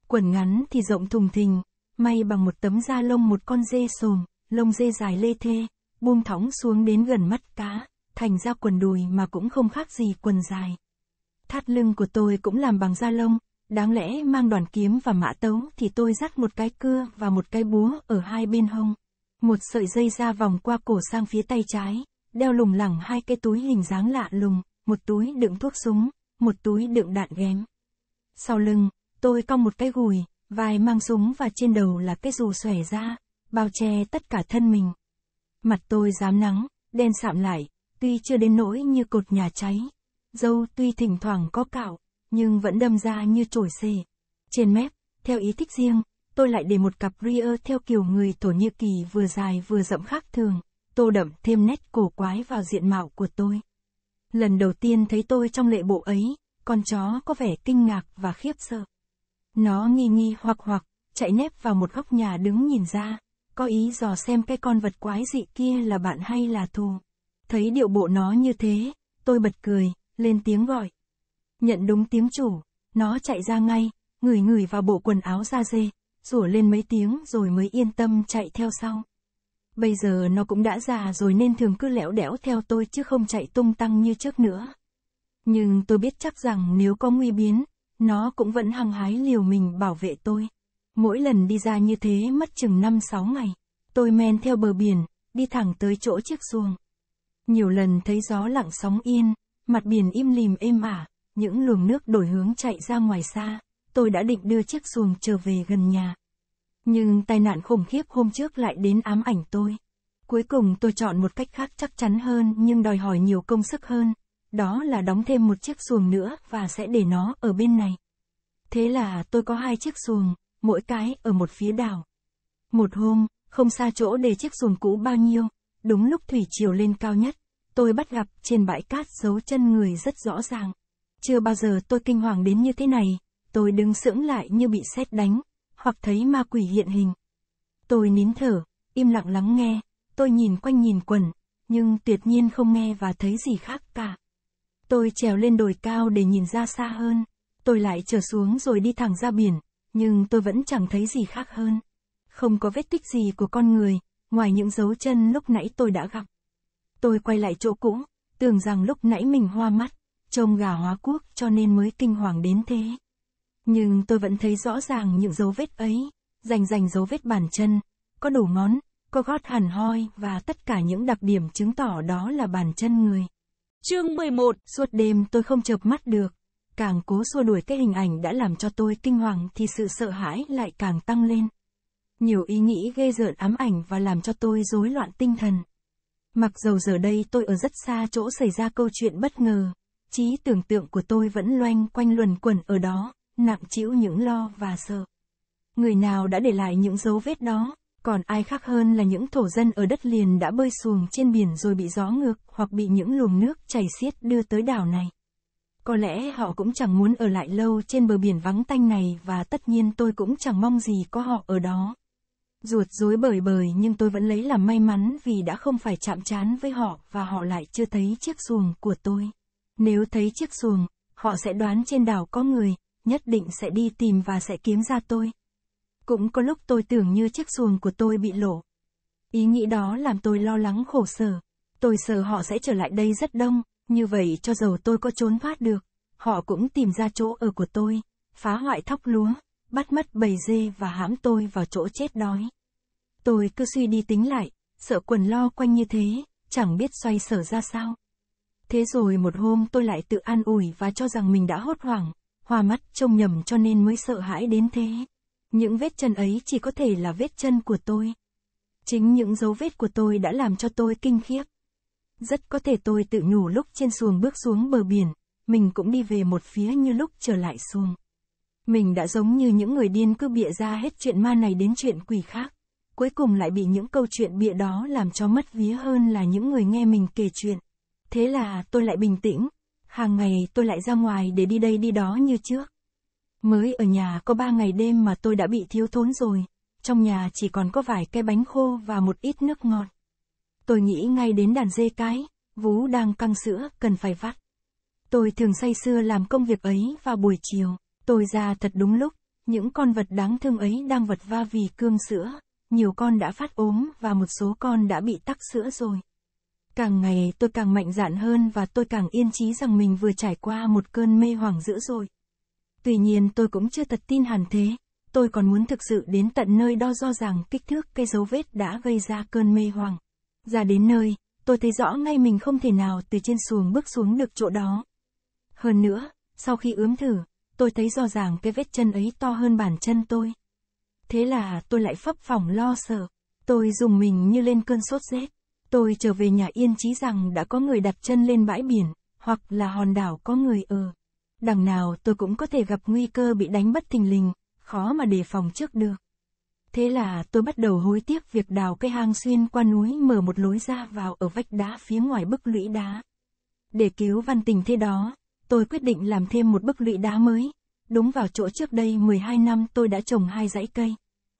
Quần ngắn thì rộng thùng thình, may bằng một tấm da lông một con dê sồm, lông dê dài lê thê, buông thõng xuống đến gần mắt cá, thành ra quần đùi mà cũng không khác gì quần dài. Thắt lưng của tôi cũng làm bằng da lông, đáng lẽ mang đoàn kiếm và mã tấu thì tôi dắt một cái cưa và một cái búa ở hai bên hông. Một sợi dây da vòng qua cổ sang phía tay trái, đeo lủng lẳng hai cái túi hình dáng lạ lùng, một túi đựng thuốc súng, một túi đựng đạn ghém. Sau lưng, tôi cong một cái gùi, vai mang súng và trên đầu là cái dù xòe ra, bao che tất cả thân mình. Mặt tôi dám nắng, đen sạm lại, tuy chưa đến nỗi như cột nhà cháy. Dâu tuy thỉnh thoảng có cạo, nhưng vẫn đâm ra như trổi xề. Trên mép, theo ý thích riêng, tôi lại để một cặp ria theo kiểu người Thổ Nhĩ Kỳ vừa dài vừa rậm khác thường, tô đậm thêm nét cổ quái vào diện mạo của tôi. Lần đầu tiên thấy tôi trong lệ bộ ấy, con chó có vẻ kinh ngạc và khiếp sợ. Nó nghi nghi hoặc hoặc, chạy nép vào một góc nhà đứng nhìn ra, có ý dò xem cái con vật quái dị kia là bạn hay là thù. Thấy điệu bộ nó như thế, tôi bật cười, lên tiếng gọi. Nhận đúng tiếng chủ, nó chạy ra ngay, ngửi ngửi vào bộ quần áo da dê, rủa lên mấy tiếng rồi mới yên tâm chạy theo sau. Bây giờ nó cũng đã già rồi nên thường cứ lẽo đẽo theo tôi chứ không chạy tung tăng như trước nữa. Nhưng tôi biết chắc rằng nếu có nguy biến, nó cũng vẫn hăng hái liều mình bảo vệ tôi. Mỗi lần đi ra như thế mất chừng 5-6 ngày, tôi men theo bờ biển, đi thẳng tới chỗ chiếc xuồng. Nhiều lần thấy gió lặng sóng yên, mặt biển im lìm êm ả, những luồng nước đổi hướng chạy ra ngoài xa tôi đã định đưa chiếc xuồng trở về gần nhà. Nhưng tai nạn khủng khiếp hôm trước lại đến ám ảnh tôi. Cuối cùng tôi chọn một cách khác chắc chắn hơn nhưng đòi hỏi nhiều công sức hơn. Đó là đóng thêm một chiếc xuồng nữa và sẽ để nó ở bên này. Thế là tôi có hai chiếc xuồng, mỗi cái ở một phía đảo. Một hôm, không xa chỗ để chiếc xuồng cũ bao nhiêu, đúng lúc thủy triều lên cao nhất, tôi bắt gặp trên bãi cát dấu chân người rất rõ ràng. Chưa bao giờ tôi kinh hoàng đến như thế này, tôi đứng sững lại như bị sét đánh, hoặc thấy ma quỷ hiện hình. Tôi nín thở, im lặng lắng nghe, tôi nhìn quanh nhìn quần, nhưng tuyệt nhiên không nghe và thấy gì khác cả. Tôi trèo lên đồi cao để nhìn ra xa hơn, tôi lại trở xuống rồi đi thẳng ra biển, nhưng tôi vẫn chẳng thấy gì khác hơn. Không có vết tích gì của con người, ngoài những dấu chân lúc nãy tôi đã gặp. Tôi quay lại chỗ cũ, tưởng rằng lúc nãy mình hoa mắt, trông gà hóa quốc cho nên mới kinh hoàng đến thế nhưng tôi vẫn thấy rõ ràng những dấu vết ấy, rành rành dấu vết bàn chân, có đủ ngón, có gót hẳn hoi và tất cả những đặc điểm chứng tỏ đó là bàn chân người. Chương 11, suốt đêm tôi không chợp mắt được, càng cố xua đuổi cái hình ảnh đã làm cho tôi kinh hoàng thì sự sợ hãi lại càng tăng lên. Nhiều ý nghĩ ghê rợn ám ảnh và làm cho tôi rối loạn tinh thần. Mặc dầu giờ đây tôi ở rất xa chỗ xảy ra câu chuyện bất ngờ, trí tưởng tượng của tôi vẫn loanh quanh luẩn quẩn ở đó nặng chịu những lo và sợ. Người nào đã để lại những dấu vết đó, còn ai khác hơn là những thổ dân ở đất liền đã bơi xuồng trên biển rồi bị gió ngược hoặc bị những luồng nước chảy xiết đưa tới đảo này. Có lẽ họ cũng chẳng muốn ở lại lâu trên bờ biển vắng tanh này và tất nhiên tôi cũng chẳng mong gì có họ ở đó. Ruột rối bời bời nhưng tôi vẫn lấy làm may mắn vì đã không phải chạm trán với họ và họ lại chưa thấy chiếc xuồng của tôi. Nếu thấy chiếc xuồng, họ sẽ đoán trên đảo có người, nhất định sẽ đi tìm và sẽ kiếm ra tôi. Cũng có lúc tôi tưởng như chiếc xuồng của tôi bị lổ. Ý nghĩ đó làm tôi lo lắng khổ sở. Tôi sợ họ sẽ trở lại đây rất đông, như vậy cho dầu tôi có trốn thoát được, họ cũng tìm ra chỗ ở của tôi, phá hoại thóc lúa, bắt mất bầy dê và hãm tôi vào chỗ chết đói. Tôi cứ suy đi tính lại, sợ quần lo quanh như thế, chẳng biết xoay sở ra sao. Thế rồi một hôm tôi lại tự an ủi và cho rằng mình đã hốt hoảng, hoa mắt trông nhầm cho nên mới sợ hãi đến thế. Những vết chân ấy chỉ có thể là vết chân của tôi. Chính những dấu vết của tôi đã làm cho tôi kinh khiếp. Rất có thể tôi tự nhủ lúc trên xuồng bước xuống bờ biển, mình cũng đi về một phía như lúc trở lại xuồng. Mình đã giống như những người điên cứ bịa ra hết chuyện ma này đến chuyện quỷ khác. Cuối cùng lại bị những câu chuyện bịa đó làm cho mất vía hơn là những người nghe mình kể chuyện. Thế là tôi lại bình tĩnh, hàng ngày tôi lại ra ngoài để đi đây đi đó như trước. Mới ở nhà có ba ngày đêm mà tôi đã bị thiếu thốn rồi, trong nhà chỉ còn có vài cái bánh khô và một ít nước ngọt. Tôi nghĩ ngay đến đàn dê cái, vú đang căng sữa, cần phải vắt. Tôi thường say sưa làm công việc ấy vào buổi chiều, tôi ra thật đúng lúc, những con vật đáng thương ấy đang vật va vì cương sữa, nhiều con đã phát ốm và một số con đã bị tắc sữa rồi. Càng ngày tôi càng mạnh dạn hơn và tôi càng yên trí rằng mình vừa trải qua một cơn mê hoàng dữ rồi. Tuy nhiên tôi cũng chưa thật tin hẳn thế, tôi còn muốn thực sự đến tận nơi đo do rằng kích thước cây dấu vết đã gây ra cơn mê hoàng. Ra đến nơi, tôi thấy rõ ngay mình không thể nào từ trên xuồng bước xuống được chỗ đó. Hơn nữa, sau khi ướm thử, tôi thấy rõ ràng cái vết chân ấy to hơn bản chân tôi. Thế là tôi lại phấp phỏng lo sợ, tôi dùng mình như lên cơn sốt rét. Tôi trở về nhà yên trí rằng đã có người đặt chân lên bãi biển, hoặc là hòn đảo có người ở. Đằng nào tôi cũng có thể gặp nguy cơ bị đánh bất thình lình, khó mà đề phòng trước được. Thế là tôi bắt đầu hối tiếc việc đào cây hang xuyên qua núi mở một lối ra vào ở vách đá phía ngoài bức lũy đá. Để cứu văn tình thế đó, tôi quyết định làm thêm một bức lũy đá mới. Đúng vào chỗ trước đây 12 năm tôi đã trồng hai dãy cây.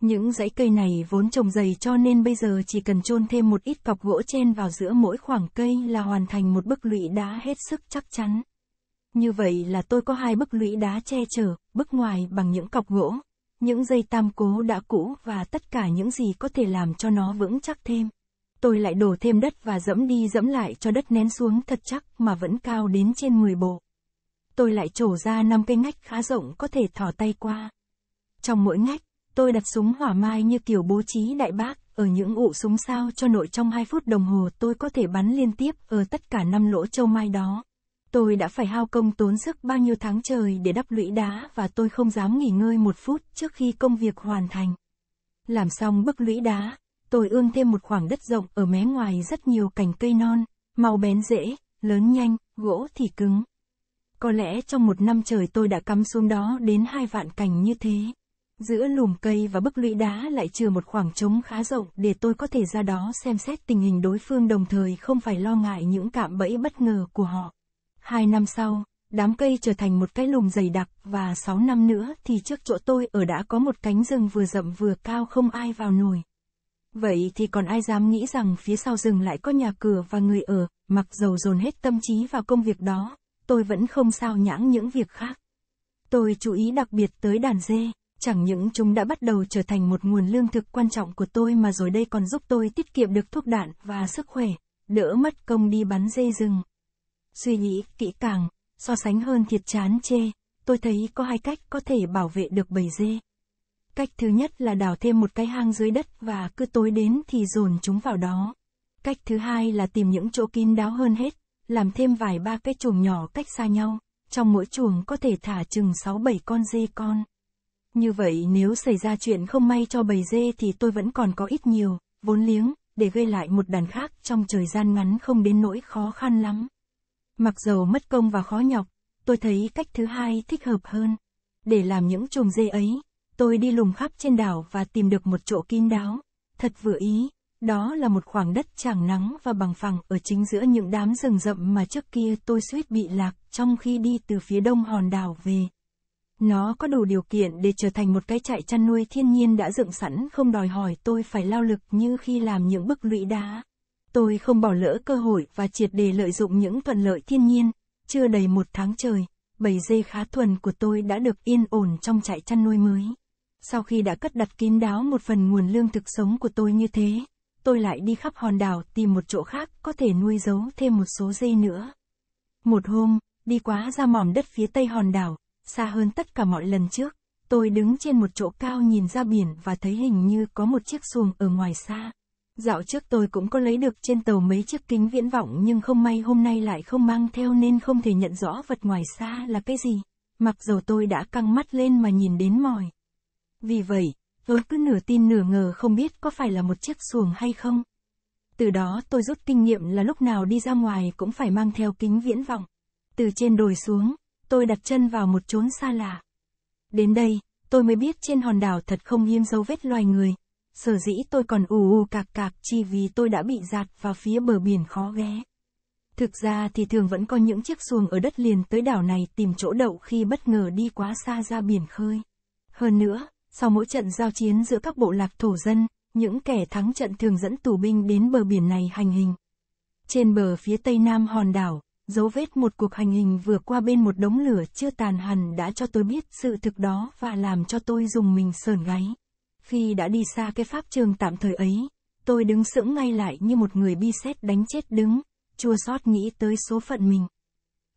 Những dãy cây này vốn trồng dày cho nên bây giờ chỉ cần chôn thêm một ít cọc gỗ chen vào giữa mỗi khoảng cây là hoàn thành một bức lũy đá hết sức chắc chắn. Như vậy là tôi có hai bức lũy đá che chở, bức ngoài bằng những cọc gỗ, những dây tam cố đã cũ và tất cả những gì có thể làm cho nó vững chắc thêm. Tôi lại đổ thêm đất và dẫm đi dẫm lại cho đất nén xuống thật chắc mà vẫn cao đến trên 10 bộ. Tôi lại trổ ra năm cây ngách khá rộng có thể thò tay qua. Trong mỗi ngách, Tôi đặt súng hỏa mai như kiểu bố trí đại bác, ở những ụ súng sao cho nội trong 2 phút đồng hồ tôi có thể bắn liên tiếp ở tất cả năm lỗ châu mai đó. Tôi đã phải hao công tốn sức bao nhiêu tháng trời để đắp lũy đá và tôi không dám nghỉ ngơi một phút trước khi công việc hoàn thành. Làm xong bức lũy đá, tôi ương thêm một khoảng đất rộng ở mé ngoài rất nhiều cành cây non, màu bén dễ, lớn nhanh, gỗ thì cứng. Có lẽ trong một năm trời tôi đã cắm xuống đó đến hai vạn cành như thế. Giữa lùm cây và bức lũy đá lại trừ một khoảng trống khá rộng để tôi có thể ra đó xem xét tình hình đối phương đồng thời không phải lo ngại những cạm bẫy bất ngờ của họ. Hai năm sau, đám cây trở thành một cái lùm dày đặc và sáu năm nữa thì trước chỗ tôi ở đã có một cánh rừng vừa rậm vừa cao không ai vào nổi. Vậy thì còn ai dám nghĩ rằng phía sau rừng lại có nhà cửa và người ở, mặc dầu dồn hết tâm trí vào công việc đó, tôi vẫn không sao nhãng những việc khác. Tôi chú ý đặc biệt tới đàn dê. Chẳng những chúng đã bắt đầu trở thành một nguồn lương thực quan trọng của tôi mà rồi đây còn giúp tôi tiết kiệm được thuốc đạn và sức khỏe, đỡ mất công đi bắn dê rừng. Suy nghĩ kỹ càng, so sánh hơn thiệt chán chê, tôi thấy có hai cách có thể bảo vệ được bầy dê. Cách thứ nhất là đào thêm một cái hang dưới đất và cứ tối đến thì dồn chúng vào đó. Cách thứ hai là tìm những chỗ kín đáo hơn hết, làm thêm vài ba cái chuồng nhỏ cách xa nhau, trong mỗi chuồng có thể thả chừng 6-7 con dê con. Như vậy nếu xảy ra chuyện không may cho bầy dê thì tôi vẫn còn có ít nhiều, vốn liếng, để gây lại một đàn khác trong thời gian ngắn không đến nỗi khó khăn lắm. Mặc dầu mất công và khó nhọc, tôi thấy cách thứ hai thích hợp hơn. Để làm những chuồng dê ấy, tôi đi lùng khắp trên đảo và tìm được một chỗ kín đáo, thật vừa ý. Đó là một khoảng đất chẳng nắng và bằng phẳng ở chính giữa những đám rừng rậm mà trước kia tôi suýt bị lạc trong khi đi từ phía đông hòn đảo về. Nó có đủ điều kiện để trở thành một cái trại chăn nuôi thiên nhiên đã dựng sẵn không đòi hỏi tôi phải lao lực như khi làm những bức lũy đá. Tôi không bỏ lỡ cơ hội và triệt để lợi dụng những thuận lợi thiên nhiên. Chưa đầy một tháng trời, bầy dê khá thuần của tôi đã được yên ổn trong trại chăn nuôi mới. Sau khi đã cất đặt kín đáo một phần nguồn lương thực sống của tôi như thế, tôi lại đi khắp hòn đảo tìm một chỗ khác có thể nuôi giấu thêm một số dê nữa. Một hôm, đi quá ra mỏm đất phía tây hòn đảo, xa hơn tất cả mọi lần trước. Tôi đứng trên một chỗ cao nhìn ra biển và thấy hình như có một chiếc xuồng ở ngoài xa. Dạo trước tôi cũng có lấy được trên tàu mấy chiếc kính viễn vọng nhưng không may hôm nay lại không mang theo nên không thể nhận rõ vật ngoài xa là cái gì. Mặc dù tôi đã căng mắt lên mà nhìn đến mỏi. Vì vậy, tôi cứ nửa tin nửa ngờ không biết có phải là một chiếc xuồng hay không. Từ đó tôi rút kinh nghiệm là lúc nào đi ra ngoài cũng phải mang theo kính viễn vọng. Từ trên đồi xuống, tôi đặt chân vào một chốn xa lạ. Đến đây, tôi mới biết trên hòn đảo thật không hiếm dấu vết loài người. Sở dĩ tôi còn ù ù cạc cạc chỉ vì tôi đã bị giạt vào phía bờ biển khó ghé. Thực ra thì thường vẫn có những chiếc xuồng ở đất liền tới đảo này tìm chỗ đậu khi bất ngờ đi quá xa ra biển khơi. Hơn nữa, sau mỗi trận giao chiến giữa các bộ lạc thổ dân, những kẻ thắng trận thường dẫn tù binh đến bờ biển này hành hình. Trên bờ phía tây nam hòn đảo, dấu vết một cuộc hành hình vừa qua bên một đống lửa chưa tàn hẳn đã cho tôi biết sự thực đó và làm cho tôi dùng mình sờn gáy. Khi đã đi xa cái pháp trường tạm thời ấy, tôi đứng sững ngay lại như một người bi xét đánh chết đứng, chua xót nghĩ tới số phận mình.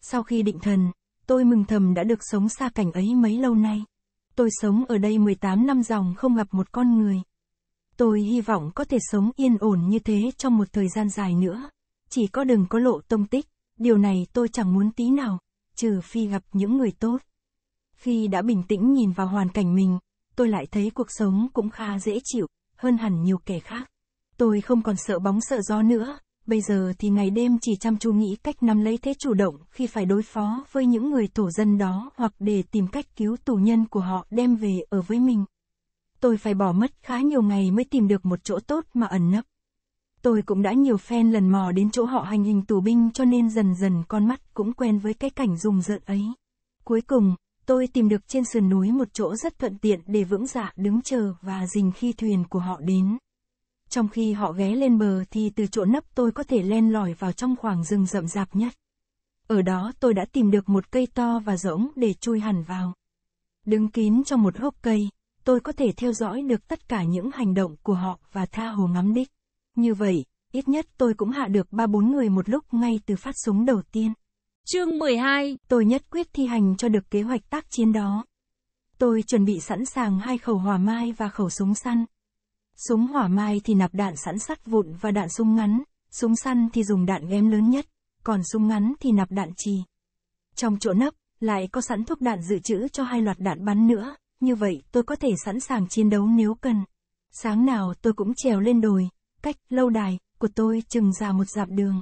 Sau khi định thần, tôi mừng thầm đã được sống xa cảnh ấy mấy lâu nay. Tôi sống ở đây 18 năm dòng không gặp một con người. Tôi hy vọng có thể sống yên ổn như thế trong một thời gian dài nữa. Chỉ có đừng có lộ tông tích. Điều này tôi chẳng muốn tí nào, trừ phi gặp những người tốt. Khi đã bình tĩnh nhìn vào hoàn cảnh mình, tôi lại thấy cuộc sống cũng khá dễ chịu, hơn hẳn nhiều kẻ khác. Tôi không còn sợ bóng sợ gió nữa, bây giờ thì ngày đêm chỉ chăm chú nghĩ cách nắm lấy thế chủ động khi phải đối phó với những người thổ dân đó hoặc để tìm cách cứu tù nhân của họ đem về ở với mình. Tôi phải bỏ mất khá nhiều ngày mới tìm được một chỗ tốt mà ẩn nấp. Tôi cũng đã nhiều phen lần mò đến chỗ họ hành hình tù binh cho nên dần dần con mắt cũng quen với cái cảnh rùng rợn ấy. Cuối cùng, tôi tìm được trên sườn núi một chỗ rất thuận tiện để vững dạ đứng chờ và dình khi thuyền của họ đến. Trong khi họ ghé lên bờ thì từ chỗ nấp tôi có thể len lỏi vào trong khoảng rừng rậm rạp nhất. Ở đó tôi đã tìm được một cây to và rỗng để chui hẳn vào. Đứng kín trong một hốc cây, tôi có thể theo dõi được tất cả những hành động của họ và tha hồ ngắm đích. Như vậy, ít nhất tôi cũng hạ được 3-4 người một lúc ngay từ phát súng đầu tiên. Chương 12, tôi nhất quyết thi hành cho được kế hoạch tác chiến đó. Tôi chuẩn bị sẵn sàng hai khẩu hỏa mai và khẩu súng săn. Súng hỏa mai thì nạp đạn sẵn sắt vụn và đạn súng ngắn, súng săn thì dùng đạn ghém lớn nhất, còn súng ngắn thì nạp đạn trì. Trong chỗ nấp, lại có sẵn thuốc đạn dự trữ cho hai loạt đạn bắn nữa, như vậy tôi có thể sẵn sàng chiến đấu nếu cần. Sáng nào tôi cũng trèo lên đồi, cách lâu đài của tôi chừng ra một dặm đường.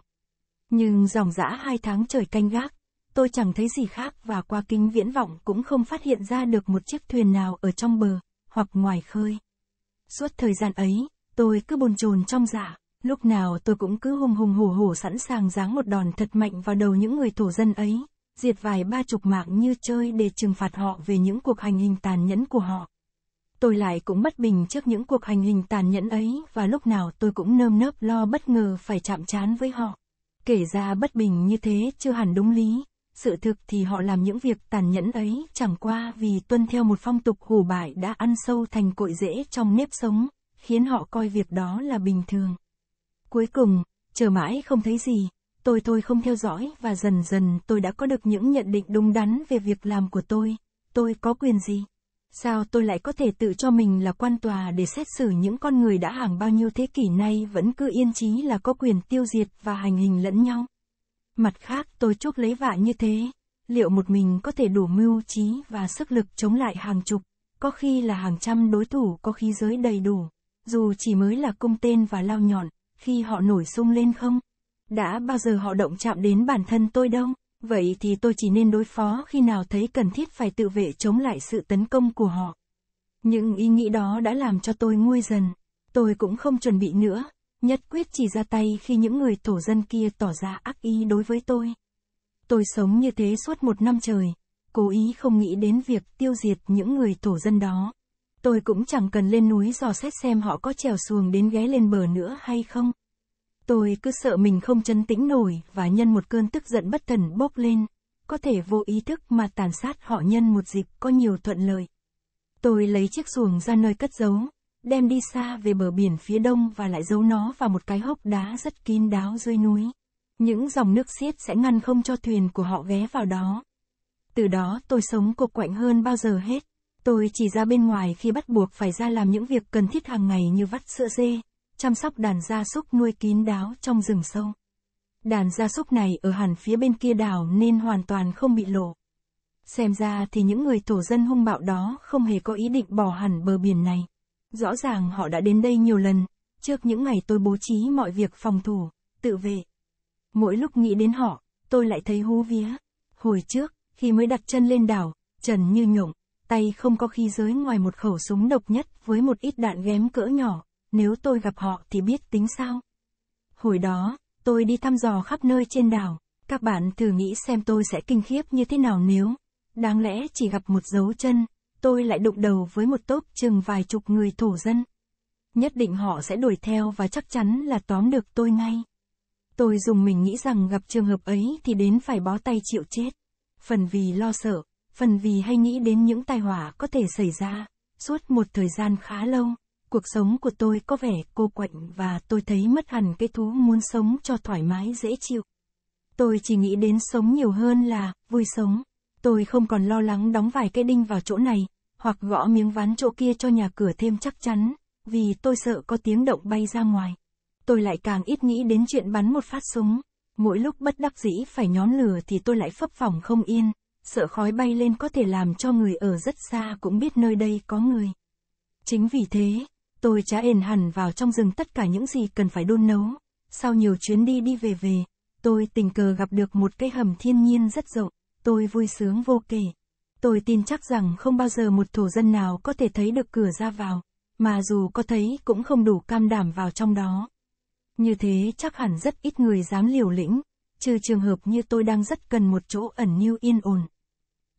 Nhưng dòng dã hai tháng trời canh gác, tôi chẳng thấy gì khác và qua kính viễn vọng cũng không phát hiện ra được một chiếc thuyền nào ở trong bờ, hoặc ngoài khơi. Suốt thời gian ấy, tôi cứ bồn chồn trong dạ, lúc nào tôi cũng cứ hùng hùng hổ hổ sẵn sàng giáng một đòn thật mạnh vào đầu những người thổ dân ấy, diệt vài ba chục mạng như chơi để trừng phạt họ về những cuộc hành hình tàn nhẫn của họ tôi lại cũng bất bình trước những cuộc hành hình tàn nhẫn ấy và lúc nào tôi cũng nơm nớp lo bất ngờ phải chạm trán với họ. Kể ra bất bình như thế chưa hẳn đúng lý, sự thực thì họ làm những việc tàn nhẫn ấy chẳng qua vì tuân theo một phong tục hủ bại đã ăn sâu thành cội rễ trong nếp sống, khiến họ coi việc đó là bình thường. Cuối cùng, chờ mãi không thấy gì, tôi thôi không theo dõi và dần dần tôi đã có được những nhận định đúng đắn về việc làm của tôi, tôi có quyền gì? Sao tôi lại có thể tự cho mình là quan tòa để xét xử những con người đã hàng bao nhiêu thế kỷ nay vẫn cứ yên chí là có quyền tiêu diệt và hành hình lẫn nhau? Mặt khác tôi chuốc lấy vạ như thế, liệu một mình có thể đủ mưu trí và sức lực chống lại hàng chục, có khi là hàng trăm đối thủ có khí giới đầy đủ, dù chỉ mới là cung tên và lao nhọn, khi họ nổi sung lên không? Đã bao giờ họ động chạm đến bản thân tôi đâu? Vậy thì tôi chỉ nên đối phó khi nào thấy cần thiết phải tự vệ chống lại sự tấn công của họ. Những ý nghĩ đó đã làm cho tôi nguôi dần. Tôi cũng không chuẩn bị nữa, nhất quyết chỉ ra tay khi những người thổ dân kia tỏ ra ác ý đối với tôi. Tôi sống như thế suốt một năm trời, cố ý không nghĩ đến việc tiêu diệt những người thổ dân đó. Tôi cũng chẳng cần lên núi dò xét xem họ có trèo xuồng đến ghé lên bờ nữa hay không. Tôi cứ sợ mình không chân tĩnh nổi và nhân một cơn tức giận bất thần bốc lên, có thể vô ý thức mà tàn sát họ nhân một dịp có nhiều thuận lợi. Tôi lấy chiếc xuồng ra nơi cất giấu, đem đi xa về bờ biển phía đông và lại giấu nó vào một cái hốc đá rất kín đáo dưới núi. Những dòng nước xiết sẽ ngăn không cho thuyền của họ ghé vào đó. Từ đó tôi sống cục quạnh hơn bao giờ hết. Tôi chỉ ra bên ngoài khi bắt buộc phải ra làm những việc cần thiết hàng ngày như vắt sữa dê, chăm sóc đàn gia súc nuôi kín đáo trong rừng sâu. Đàn gia súc này ở hẳn phía bên kia đảo nên hoàn toàn không bị lộ. Xem ra thì những người thổ dân hung bạo đó không hề có ý định bỏ hẳn bờ biển này. Rõ ràng họ đã đến đây nhiều lần, trước những ngày tôi bố trí mọi việc phòng thủ, tự vệ. Mỗi lúc nghĩ đến họ, tôi lại thấy hú vía. Hồi trước, khi mới đặt chân lên đảo, Trần như nhộng, tay không có khí giới ngoài một khẩu súng độc nhất với một ít đạn ghém cỡ nhỏ, nếu tôi gặp họ thì biết tính sao. Hồi đó, tôi đi thăm dò khắp nơi trên đảo, các bạn thử nghĩ xem tôi sẽ kinh khiếp như thế nào nếu, đáng lẽ chỉ gặp một dấu chân, tôi lại đụng đầu với một tốp chừng vài chục người thổ dân. Nhất định họ sẽ đuổi theo và chắc chắn là tóm được tôi ngay. Tôi dùng mình nghĩ rằng gặp trường hợp ấy thì đến phải bó tay chịu chết. Phần vì lo sợ, phần vì hay nghĩ đến những tai họa có thể xảy ra, suốt một thời gian khá lâu cuộc sống của tôi có vẻ cô quạnh và tôi thấy mất hẳn cái thú muốn sống cho thoải mái dễ chịu. Tôi chỉ nghĩ đến sống nhiều hơn là vui sống. Tôi không còn lo lắng đóng vài cái đinh vào chỗ này, hoặc gõ miếng ván chỗ kia cho nhà cửa thêm chắc chắn, vì tôi sợ có tiếng động bay ra ngoài. Tôi lại càng ít nghĩ đến chuyện bắn một phát súng. Mỗi lúc bất đắc dĩ phải nhón lửa thì tôi lại phấp phỏng không yên, sợ khói bay lên có thể làm cho người ở rất xa cũng biết nơi đây có người. Chính vì thế, Tôi trá ền hẳn vào trong rừng tất cả những gì cần phải đun nấu. Sau nhiều chuyến đi đi về về, tôi tình cờ gặp được một cái hầm thiên nhiên rất rộng, tôi vui sướng vô kể. Tôi tin chắc rằng không bao giờ một thổ dân nào có thể thấy được cửa ra vào, mà dù có thấy cũng không đủ cam đảm vào trong đó. Như thế chắc hẳn rất ít người dám liều lĩnh, trừ trường hợp như tôi đang rất cần một chỗ ẩn nưu yên ổn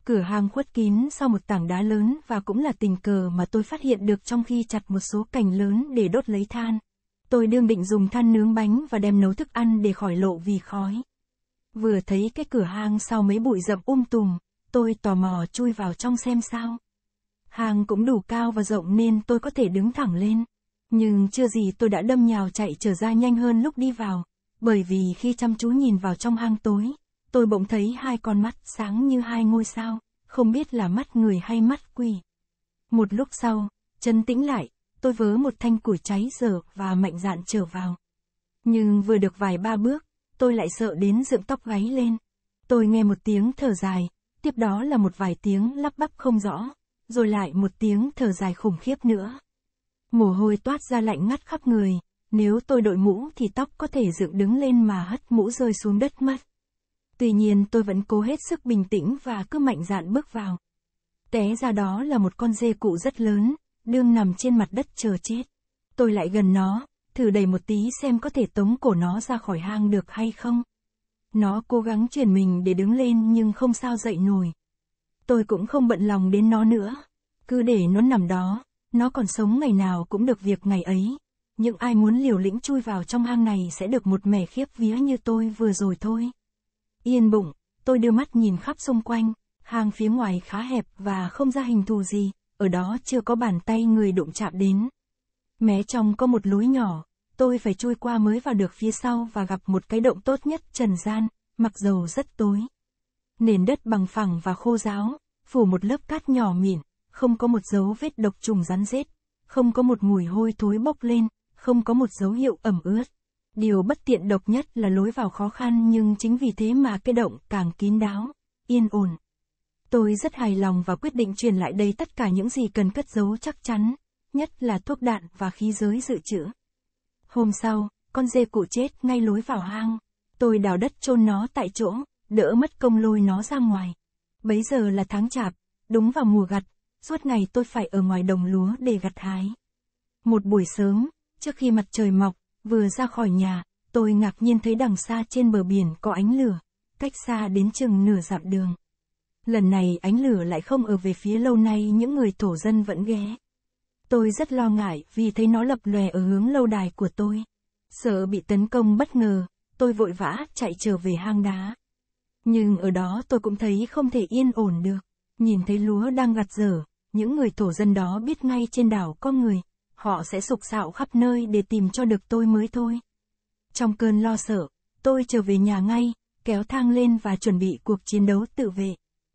cửa hang khuất kín sau một tảng đá lớn và cũng là tình cờ mà tôi phát hiện được trong khi chặt một số cành lớn để đốt lấy than. Tôi đương định dùng than nướng bánh và đem nấu thức ăn để khỏi lộ vì khói. Vừa thấy cái cửa hang sau mấy bụi rậm um tùm, tôi tò mò chui vào trong xem sao. Hang cũng đủ cao và rộng nên tôi có thể đứng thẳng lên. Nhưng chưa gì tôi đã đâm nhào chạy trở ra nhanh hơn lúc đi vào, bởi vì khi chăm chú nhìn vào trong hang tối, tôi bỗng thấy hai con mắt sáng như hai ngôi sao, không biết là mắt người hay mắt quỷ. Một lúc sau, chân tĩnh lại, tôi vớ một thanh củi cháy dở và mạnh dạn trở vào. Nhưng vừa được vài ba bước, tôi lại sợ đến dựng tóc gáy lên. Tôi nghe một tiếng thở dài, tiếp đó là một vài tiếng lắp bắp không rõ, rồi lại một tiếng thở dài khủng khiếp nữa. Mồ hôi toát ra lạnh ngắt khắp người, nếu tôi đội mũ thì tóc có thể dựng đứng lên mà hất mũ rơi xuống đất mất. Tuy nhiên tôi vẫn cố hết sức bình tĩnh và cứ mạnh dạn bước vào. Té ra đó là một con dê cụ rất lớn, đương nằm trên mặt đất chờ chết. Tôi lại gần nó, thử đẩy một tí xem có thể tống cổ nó ra khỏi hang được hay không. Nó cố gắng chuyển mình để đứng lên nhưng không sao dậy nổi. Tôi cũng không bận lòng đến nó nữa. Cứ để nó nằm đó, nó còn sống ngày nào cũng được việc ngày ấy. Những ai muốn liều lĩnh chui vào trong hang này sẽ được một mẻ khiếp vía như tôi vừa rồi thôi. Yên bụng, tôi đưa mắt nhìn khắp xung quanh, hàng phía ngoài khá hẹp và không ra hình thù gì, ở đó chưa có bàn tay người đụng chạm đến. Mé trong có một lối nhỏ, tôi phải chui qua mới vào được phía sau và gặp một cái động tốt nhất trần gian, mặc dầu rất tối. Nền đất bằng phẳng và khô ráo, phủ một lớp cát nhỏ mịn, không có một dấu vết độc trùng rắn rết, không có một mùi hôi thối bốc lên, không có một dấu hiệu ẩm ướt. Điều bất tiện độc nhất là lối vào khó khăn nhưng chính vì thế mà cái động càng kín đáo, yên ổn. Tôi rất hài lòng và quyết định truyền lại đây tất cả những gì cần cất giấu chắc chắn, nhất là thuốc đạn và khí giới dự trữ. Hôm sau, con dê cụ chết ngay lối vào hang. Tôi đào đất chôn nó tại chỗ, đỡ mất công lôi nó ra ngoài. Bấy giờ là tháng chạp, đúng vào mùa gặt, suốt ngày tôi phải ở ngoài đồng lúa để gặt hái. Một buổi sớm, trước khi mặt trời mọc, Vừa ra khỏi nhà, tôi ngạc nhiên thấy đằng xa trên bờ biển có ánh lửa, cách xa đến chừng nửa dặm đường. Lần này ánh lửa lại không ở về phía lâu nay những người thổ dân vẫn ghé. Tôi rất lo ngại vì thấy nó lập lòe ở hướng lâu đài của tôi. Sợ bị tấn công bất ngờ, tôi vội vã chạy trở về hang đá. Nhưng ở đó tôi cũng thấy không thể yên ổn được. Nhìn thấy lúa đang gặt dở, những người thổ dân đó biết ngay trên đảo có người, họ sẽ sục sạo khắp nơi để tìm cho được tôi mới thôi. Trong cơn lo sợ, tôi trở về nhà ngay, kéo thang lên và chuẩn bị cuộc chiến đấu tự vệ.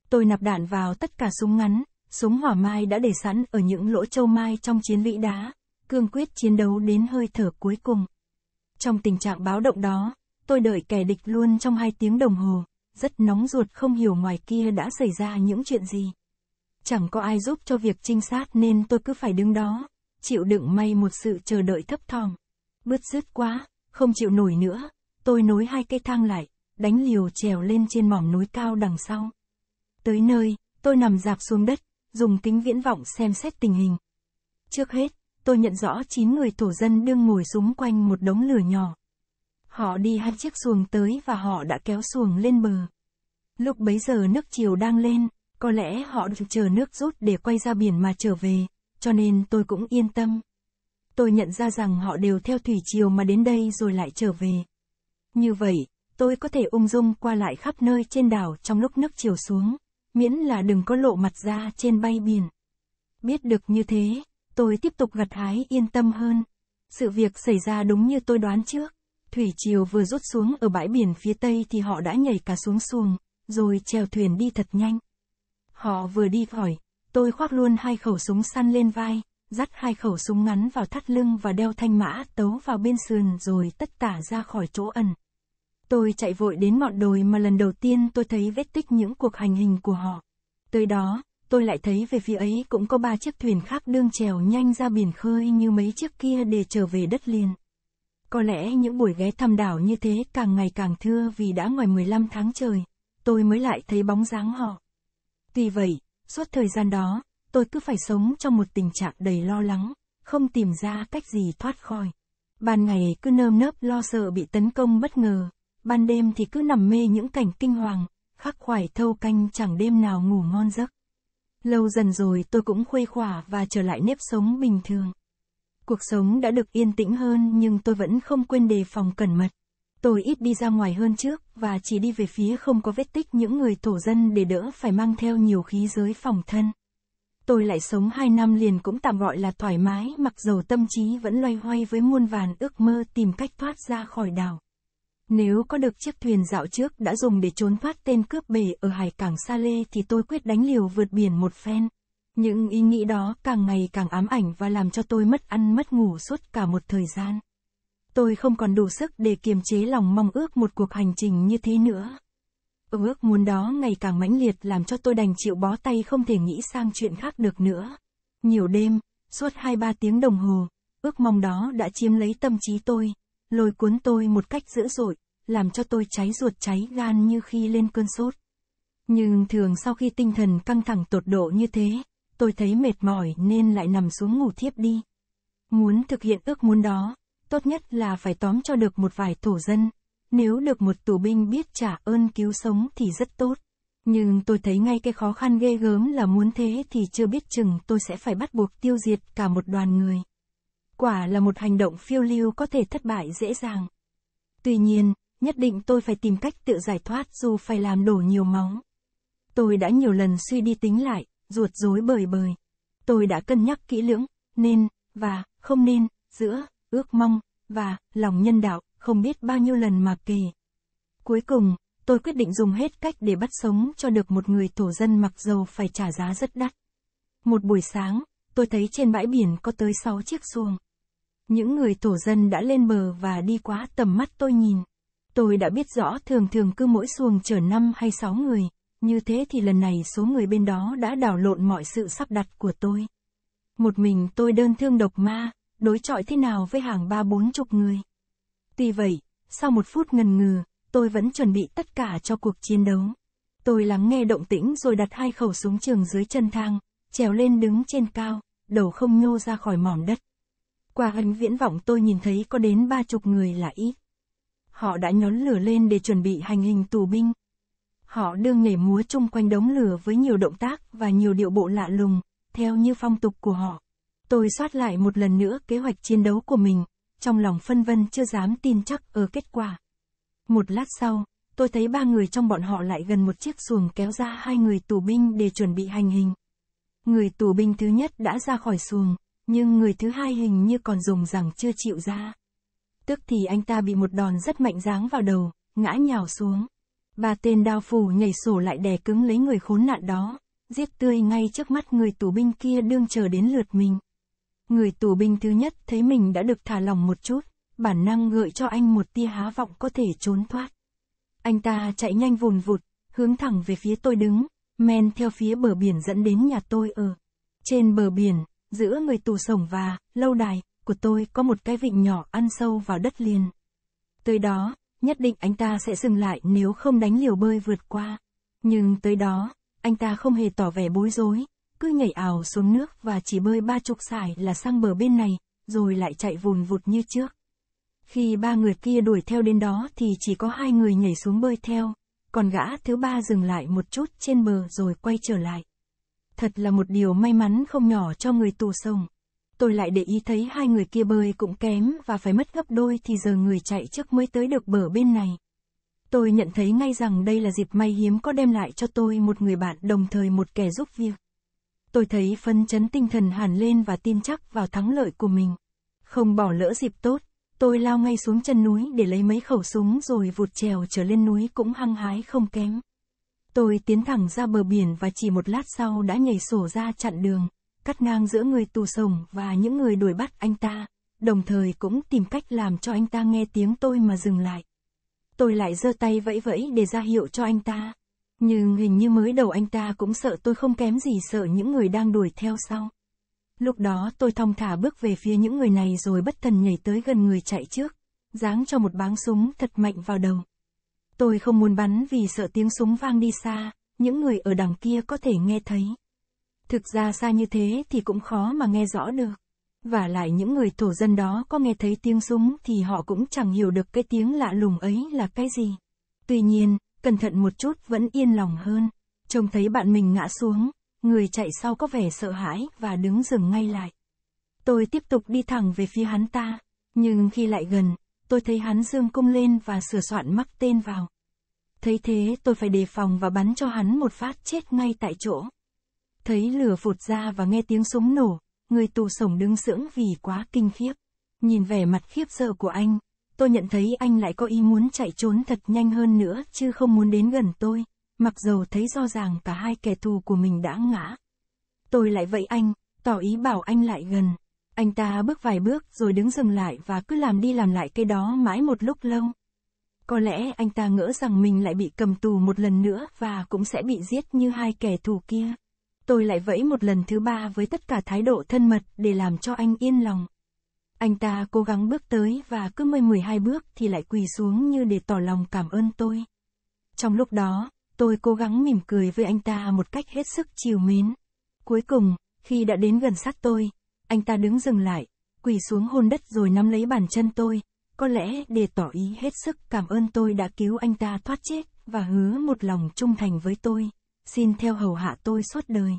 Tôi nạp đạn vào tất cả súng ngắn, súng hỏa mai đã để sẵn ở những lỗ châu mai trong chiến lũy đá, cương quyết chiến đấu đến hơi thở cuối cùng. Trong tình trạng báo động đó, tôi đợi kẻ địch luôn trong hai tiếng đồng hồ, rất nóng ruột không hiểu ngoài kia đã xảy ra những chuyện gì. Chẳng có ai giúp cho việc trinh sát nên tôi cứ phải đứng đó, chịu đựng may một sự chờ đợi thấp thỏm. Bứt rứt quá, không chịu nổi nữa, tôi nối hai cây thang lại, đánh liều trèo lên trên mỏm núi cao đằng sau. Tới nơi, tôi nằm dạp xuống đất, dùng kính viễn vọng xem xét tình hình. Trước hết, tôi nhận rõ 9 người thổ dân đương ngồi xung quanh một đống lửa nhỏ. Họ đi hai chiếc xuồng tới và họ đã kéo xuồng lên bờ. Lúc bấy giờ nước chiều đang lên, có lẽ họ được chờ nước rút để quay ra biển mà trở về cho nên tôi cũng yên tâm. Tôi nhận ra rằng họ đều theo thủy triều mà đến đây rồi lại trở về. Như vậy, tôi có thể ung dung qua lại khắp nơi trên đảo trong lúc nước chiều xuống, miễn là đừng có lộ mặt ra trên bay biển. Biết được như thế, tôi tiếp tục gặt hái yên tâm hơn. Sự việc xảy ra đúng như tôi đoán trước. Thủy triều vừa rút xuống ở bãi biển phía tây thì họ đã nhảy cả xuống xuồng, rồi chèo thuyền đi thật nhanh. Họ vừa đi khỏi, Tôi khoác luôn hai khẩu súng săn lên vai, dắt hai khẩu súng ngắn vào thắt lưng và đeo thanh mã tấu vào bên sườn rồi tất tả ra khỏi chỗ ẩn. Tôi chạy vội đến ngọn đồi mà lần đầu tiên tôi thấy vết tích những cuộc hành hình của họ. Tới đó, tôi lại thấy về phía ấy cũng có ba chiếc thuyền khác đương trèo nhanh ra biển khơi như mấy chiếc kia để trở về đất liền. Có lẽ những buổi ghé thăm đảo như thế càng ngày càng thưa vì đã ngoài 15 tháng trời, tôi mới lại thấy bóng dáng họ. Tuy vậy, Suốt thời gian đó, tôi cứ phải sống trong một tình trạng đầy lo lắng, không tìm ra cách gì thoát khỏi. Ban ngày cứ nơm nớp lo sợ bị tấn công bất ngờ, ban đêm thì cứ nằm mê những cảnh kinh hoàng, khắc khoải thâu canh chẳng đêm nào ngủ ngon giấc. Lâu dần rồi tôi cũng khuây khỏa và trở lại nếp sống bình thường. Cuộc sống đã được yên tĩnh hơn nhưng tôi vẫn không quên đề phòng cẩn mật. Tôi ít đi ra ngoài hơn trước, và chỉ đi về phía không có vết tích những người thổ dân để đỡ phải mang theo nhiều khí giới phòng thân. Tôi lại sống hai năm liền cũng tạm gọi là thoải mái mặc dù tâm trí vẫn loay hoay với muôn vàn ước mơ tìm cách thoát ra khỏi đảo. Nếu có được chiếc thuyền dạo trước đã dùng để trốn thoát tên cướp bể ở hải cảng Sa Lê thì tôi quyết đánh liều vượt biển một phen. Những ý nghĩ đó càng ngày càng ám ảnh và làm cho tôi mất ăn mất ngủ suốt cả một thời gian tôi không còn đủ sức để kiềm chế lòng mong ước một cuộc hành trình như thế nữa. Ước muốn đó ngày càng mãnh liệt làm cho tôi đành chịu bó tay không thể nghĩ sang chuyện khác được nữa. Nhiều đêm, suốt 2-3 tiếng đồng hồ, ước mong đó đã chiếm lấy tâm trí tôi, lôi cuốn tôi một cách dữ dội, làm cho tôi cháy ruột cháy gan như khi lên cơn sốt. Nhưng thường sau khi tinh thần căng thẳng tột độ như thế, tôi thấy mệt mỏi nên lại nằm xuống ngủ thiếp đi. Muốn thực hiện ước muốn đó, tốt nhất là phải tóm cho được một vài thổ dân. Nếu được một tù binh biết trả ơn cứu sống thì rất tốt. Nhưng tôi thấy ngay cái khó khăn ghê gớm là muốn thế thì chưa biết chừng tôi sẽ phải bắt buộc tiêu diệt cả một đoàn người. Quả là một hành động phiêu lưu có thể thất bại dễ dàng. Tuy nhiên, nhất định tôi phải tìm cách tự giải thoát dù phải làm đổ nhiều máu. Tôi đã nhiều lần suy đi tính lại, ruột rối bời bời. Tôi đã cân nhắc kỹ lưỡng, nên, và, không nên, giữa, ước mong, và lòng nhân đạo, không biết bao nhiêu lần mà kể. Cuối cùng, tôi quyết định dùng hết cách để bắt sống cho được một người thổ dân mặc dầu phải trả giá rất đắt. Một buổi sáng, tôi thấy trên bãi biển có tới 6 chiếc xuồng. Những người thổ dân đã lên bờ và đi quá tầm mắt tôi nhìn. Tôi đã biết rõ thường thường cứ mỗi xuồng chở 5 hay 6 người, như thế thì lần này số người bên đó đã đảo lộn mọi sự sắp đặt của tôi. Một mình tôi đơn thương độc ma, đối chọi thế nào với hàng ba bốn chục người. Tuy vậy, sau một phút ngần ngừ, tôi vẫn chuẩn bị tất cả cho cuộc chiến đấu. Tôi lắng nghe động tĩnh rồi đặt hai khẩu súng trường dưới chân thang, trèo lên đứng trên cao, đầu không nhô ra khỏi mỏm đất. Qua hình viễn vọng tôi nhìn thấy có đến ba chục người là ít. Họ đã nhón lửa lên để chuẩn bị hành hình tù binh. Họ đương nhảy múa chung quanh đống lửa với nhiều động tác và nhiều điệu bộ lạ lùng, theo như phong tục của họ. Tôi soát lại một lần nữa kế hoạch chiến đấu của mình, trong lòng phân vân chưa dám tin chắc ở kết quả. Một lát sau, tôi thấy ba người trong bọn họ lại gần một chiếc xuồng kéo ra hai người tù binh để chuẩn bị hành hình. Người tù binh thứ nhất đã ra khỏi xuồng, nhưng người thứ hai hình như còn dùng rằng chưa chịu ra. Tức thì anh ta bị một đòn rất mạnh giáng vào đầu, ngã nhào xuống. Ba tên đao phủ nhảy sổ lại đè cứng lấy người khốn nạn đó, giết tươi ngay trước mắt người tù binh kia đương chờ đến lượt mình. Người tù binh thứ nhất thấy mình đã được thả lỏng một chút, bản năng gợi cho anh một tia há vọng có thể trốn thoát. Anh ta chạy nhanh vùn vụt, hướng thẳng về phía tôi đứng, men theo phía bờ biển dẫn đến nhà tôi ở. Trên bờ biển, giữa người tù sổng và lâu đài của tôi có một cái vịnh nhỏ ăn sâu vào đất liền. Tới đó, nhất định anh ta sẽ dừng lại nếu không đánh liều bơi vượt qua. Nhưng tới đó, anh ta không hề tỏ vẻ bối rối, cứ nhảy ào xuống nước và chỉ bơi ba chục sải là sang bờ bên này, rồi lại chạy vùn vụt như trước. Khi ba người kia đuổi theo đến đó thì chỉ có hai người nhảy xuống bơi theo, còn gã thứ ba dừng lại một chút trên bờ rồi quay trở lại. Thật là một điều may mắn không nhỏ cho người tù sông. Tôi lại để ý thấy hai người kia bơi cũng kém và phải mất gấp đôi thì giờ người chạy trước mới tới được bờ bên này. Tôi nhận thấy ngay rằng đây là dịp may hiếm có đem lại cho tôi một người bạn đồng thời một kẻ giúp việc. Tôi thấy phân chấn tinh thần hẳn lên và tin chắc vào thắng lợi của mình. Không bỏ lỡ dịp tốt, tôi lao ngay xuống chân núi để lấy mấy khẩu súng rồi vụt trèo trở lên núi cũng hăng hái không kém. Tôi tiến thẳng ra bờ biển và chỉ một lát sau đã nhảy sổ ra chặn đường, cắt ngang giữa người tù sồng và những người đuổi bắt anh ta, đồng thời cũng tìm cách làm cho anh ta nghe tiếng tôi mà dừng lại. Tôi lại giơ tay vẫy vẫy để ra hiệu cho anh ta. Nhưng hình như mới đầu anh ta cũng sợ tôi không kém gì sợ những người đang đuổi theo sau. Lúc đó tôi thong thả bước về phía những người này rồi bất thần nhảy tới gần người chạy trước, giáng cho một báng súng thật mạnh vào đầu. Tôi không muốn bắn vì sợ tiếng súng vang đi xa, những người ở đằng kia có thể nghe thấy. Thực ra xa như thế thì cũng khó mà nghe rõ được. Và lại những người thổ dân đó có nghe thấy tiếng súng thì họ cũng chẳng hiểu được cái tiếng lạ lùng ấy là cái gì. Tuy nhiên, cẩn thận một chút vẫn yên lòng hơn. Trông thấy bạn mình ngã xuống, người chạy sau có vẻ sợ hãi và đứng dừng ngay lại. Tôi tiếp tục đi thẳng về phía hắn ta, nhưng khi lại gần, tôi thấy hắn dương cung lên và sửa soạn mắc tên vào. Thấy thế tôi phải đề phòng và bắn cho hắn một phát chết ngay tại chỗ. Thấy lửa phụt ra và nghe tiếng súng nổ, người tù sổng đứng sững vì quá kinh khiếp. Nhìn vẻ mặt khiếp sợ của anh, tôi nhận thấy anh lại có ý muốn chạy trốn thật nhanh hơn nữa chứ không muốn đến gần tôi, mặc dầu thấy rõ ràng cả hai kẻ thù của mình đã ngã. Tôi lại vậy anh, tỏ ý bảo anh lại gần. Anh ta bước vài bước rồi đứng dừng lại và cứ làm đi làm lại cái đó mãi một lúc lâu. Có lẽ anh ta ngỡ rằng mình lại bị cầm tù một lần nữa và cũng sẽ bị giết như hai kẻ thù kia. Tôi lại vẫy một lần thứ ba với tất cả thái độ thân mật để làm cho anh yên lòng. Anh ta cố gắng bước tới và cứ mười hai bước thì lại quỳ xuống như để tỏ lòng cảm ơn tôi. Trong lúc đó, tôi cố gắng mỉm cười với anh ta một cách hết sức chiều mến. Cuối cùng, khi đã đến gần sát tôi, anh ta đứng dừng lại, quỳ xuống hôn đất rồi nắm lấy bàn chân tôi, có lẽ để tỏ ý hết sức cảm ơn tôi đã cứu anh ta thoát chết và hứa một lòng trung thành với tôi, xin theo hầu hạ tôi suốt đời.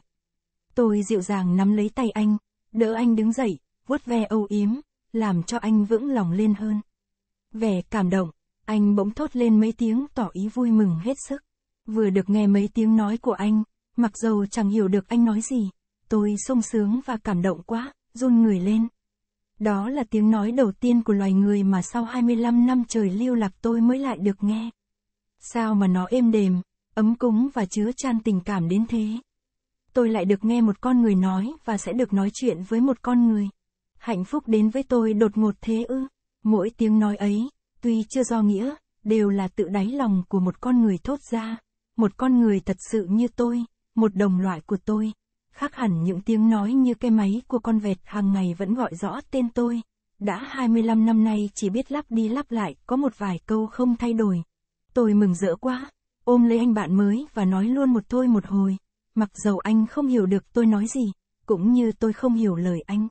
Tôi dịu dàng nắm lấy tay anh, đỡ anh đứng dậy, vuốt ve âu yếm, làm cho anh vững lòng lên hơn. Vẻ cảm động, anh bỗng thốt lên mấy tiếng tỏ ý vui mừng hết sức. Vừa được nghe mấy tiếng nói của anh, mặc dầu chẳng hiểu được anh nói gì, tôi sung sướng và cảm động quá, run người lên. Đó là tiếng nói đầu tiên của loài người mà sau 25 năm trời lưu lạc tôi mới lại được nghe. Sao mà nó êm đềm, ấm cúng và chứa chan tình cảm đến thế. Tôi lại được nghe một con người nói và sẽ được nói chuyện với một con người hạnh phúc đến với tôi đột ngột thế ư. Mỗi tiếng nói ấy, tuy chưa do nghĩa, đều là tự đáy lòng của một con người thốt ra, một con người thật sự như tôi, một đồng loại của tôi, khác hẳn những tiếng nói như cái máy của con vẹt hàng ngày vẫn gọi rõ tên tôi. Đã 25 năm nay chỉ biết lắp đi lắp lại, có một vài câu không thay đổi. Tôi mừng rỡ quá, ôm lấy anh bạn mới và nói luôn một thôi một hồi, mặc dầu anh không hiểu được tôi nói gì, cũng như tôi không hiểu lời anh.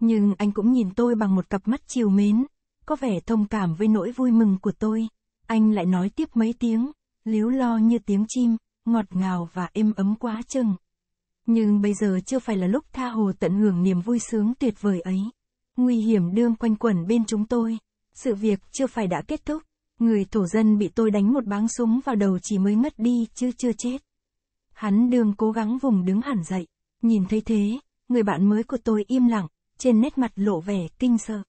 Nhưng anh cũng nhìn tôi bằng một cặp mắt chiều mến, có vẻ thông cảm với nỗi vui mừng của tôi. Anh lại nói tiếp mấy tiếng, líu lo như tiếng chim, ngọt ngào và êm ấm quá chừng. Nhưng bây giờ chưa phải là lúc tha hồ tận hưởng niềm vui sướng tuyệt vời ấy. Nguy hiểm đương quanh quẩn bên chúng tôi. Sự việc chưa phải đã kết thúc. Người thổ dân bị tôi đánh một báng súng vào đầu chỉ mới mất đi chứ chưa chết. Hắn đương cố gắng vùng đứng hẳn dậy. Nhìn thấy thế, người bạn mới của tôi im lặng, trên nét mặt lộ vẻ kinh sợ.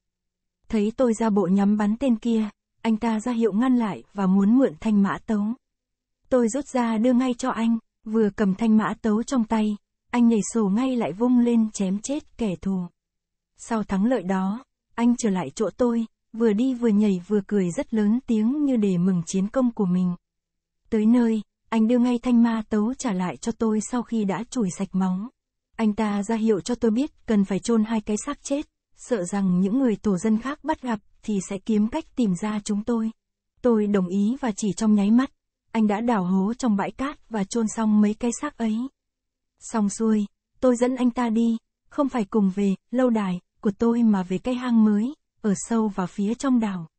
Thấy tôi ra bộ nhắm bắn tên kia, anh ta ra hiệu ngăn lại và muốn mượn thanh mã tấu. Tôi rút ra đưa ngay cho anh, vừa cầm thanh mã tấu trong tay, anh nhảy sổ ngay lại vung lên chém chết kẻ thù. Sau thắng lợi đó, anh trở lại chỗ tôi, vừa đi vừa nhảy vừa cười rất lớn tiếng như để mừng chiến công của mình. Tới nơi, anh đưa ngay thanh ma tấu trả lại cho tôi sau khi đã chùi sạch móng. Anh ta ra hiệu cho tôi biết cần phải chôn hai cái xác chết, sợ rằng những người tổ dân khác bắt gặp thì sẽ kiếm cách tìm ra chúng tôi. Tôi đồng ý và chỉ trong nháy mắt, anh đã đào hố trong bãi cát và chôn xong mấy cái xác ấy. Xong xuôi, tôi dẫn anh ta đi, không phải cùng về lâu đài của tôi mà về cái hang mới, ở sâu vào phía trong đảo.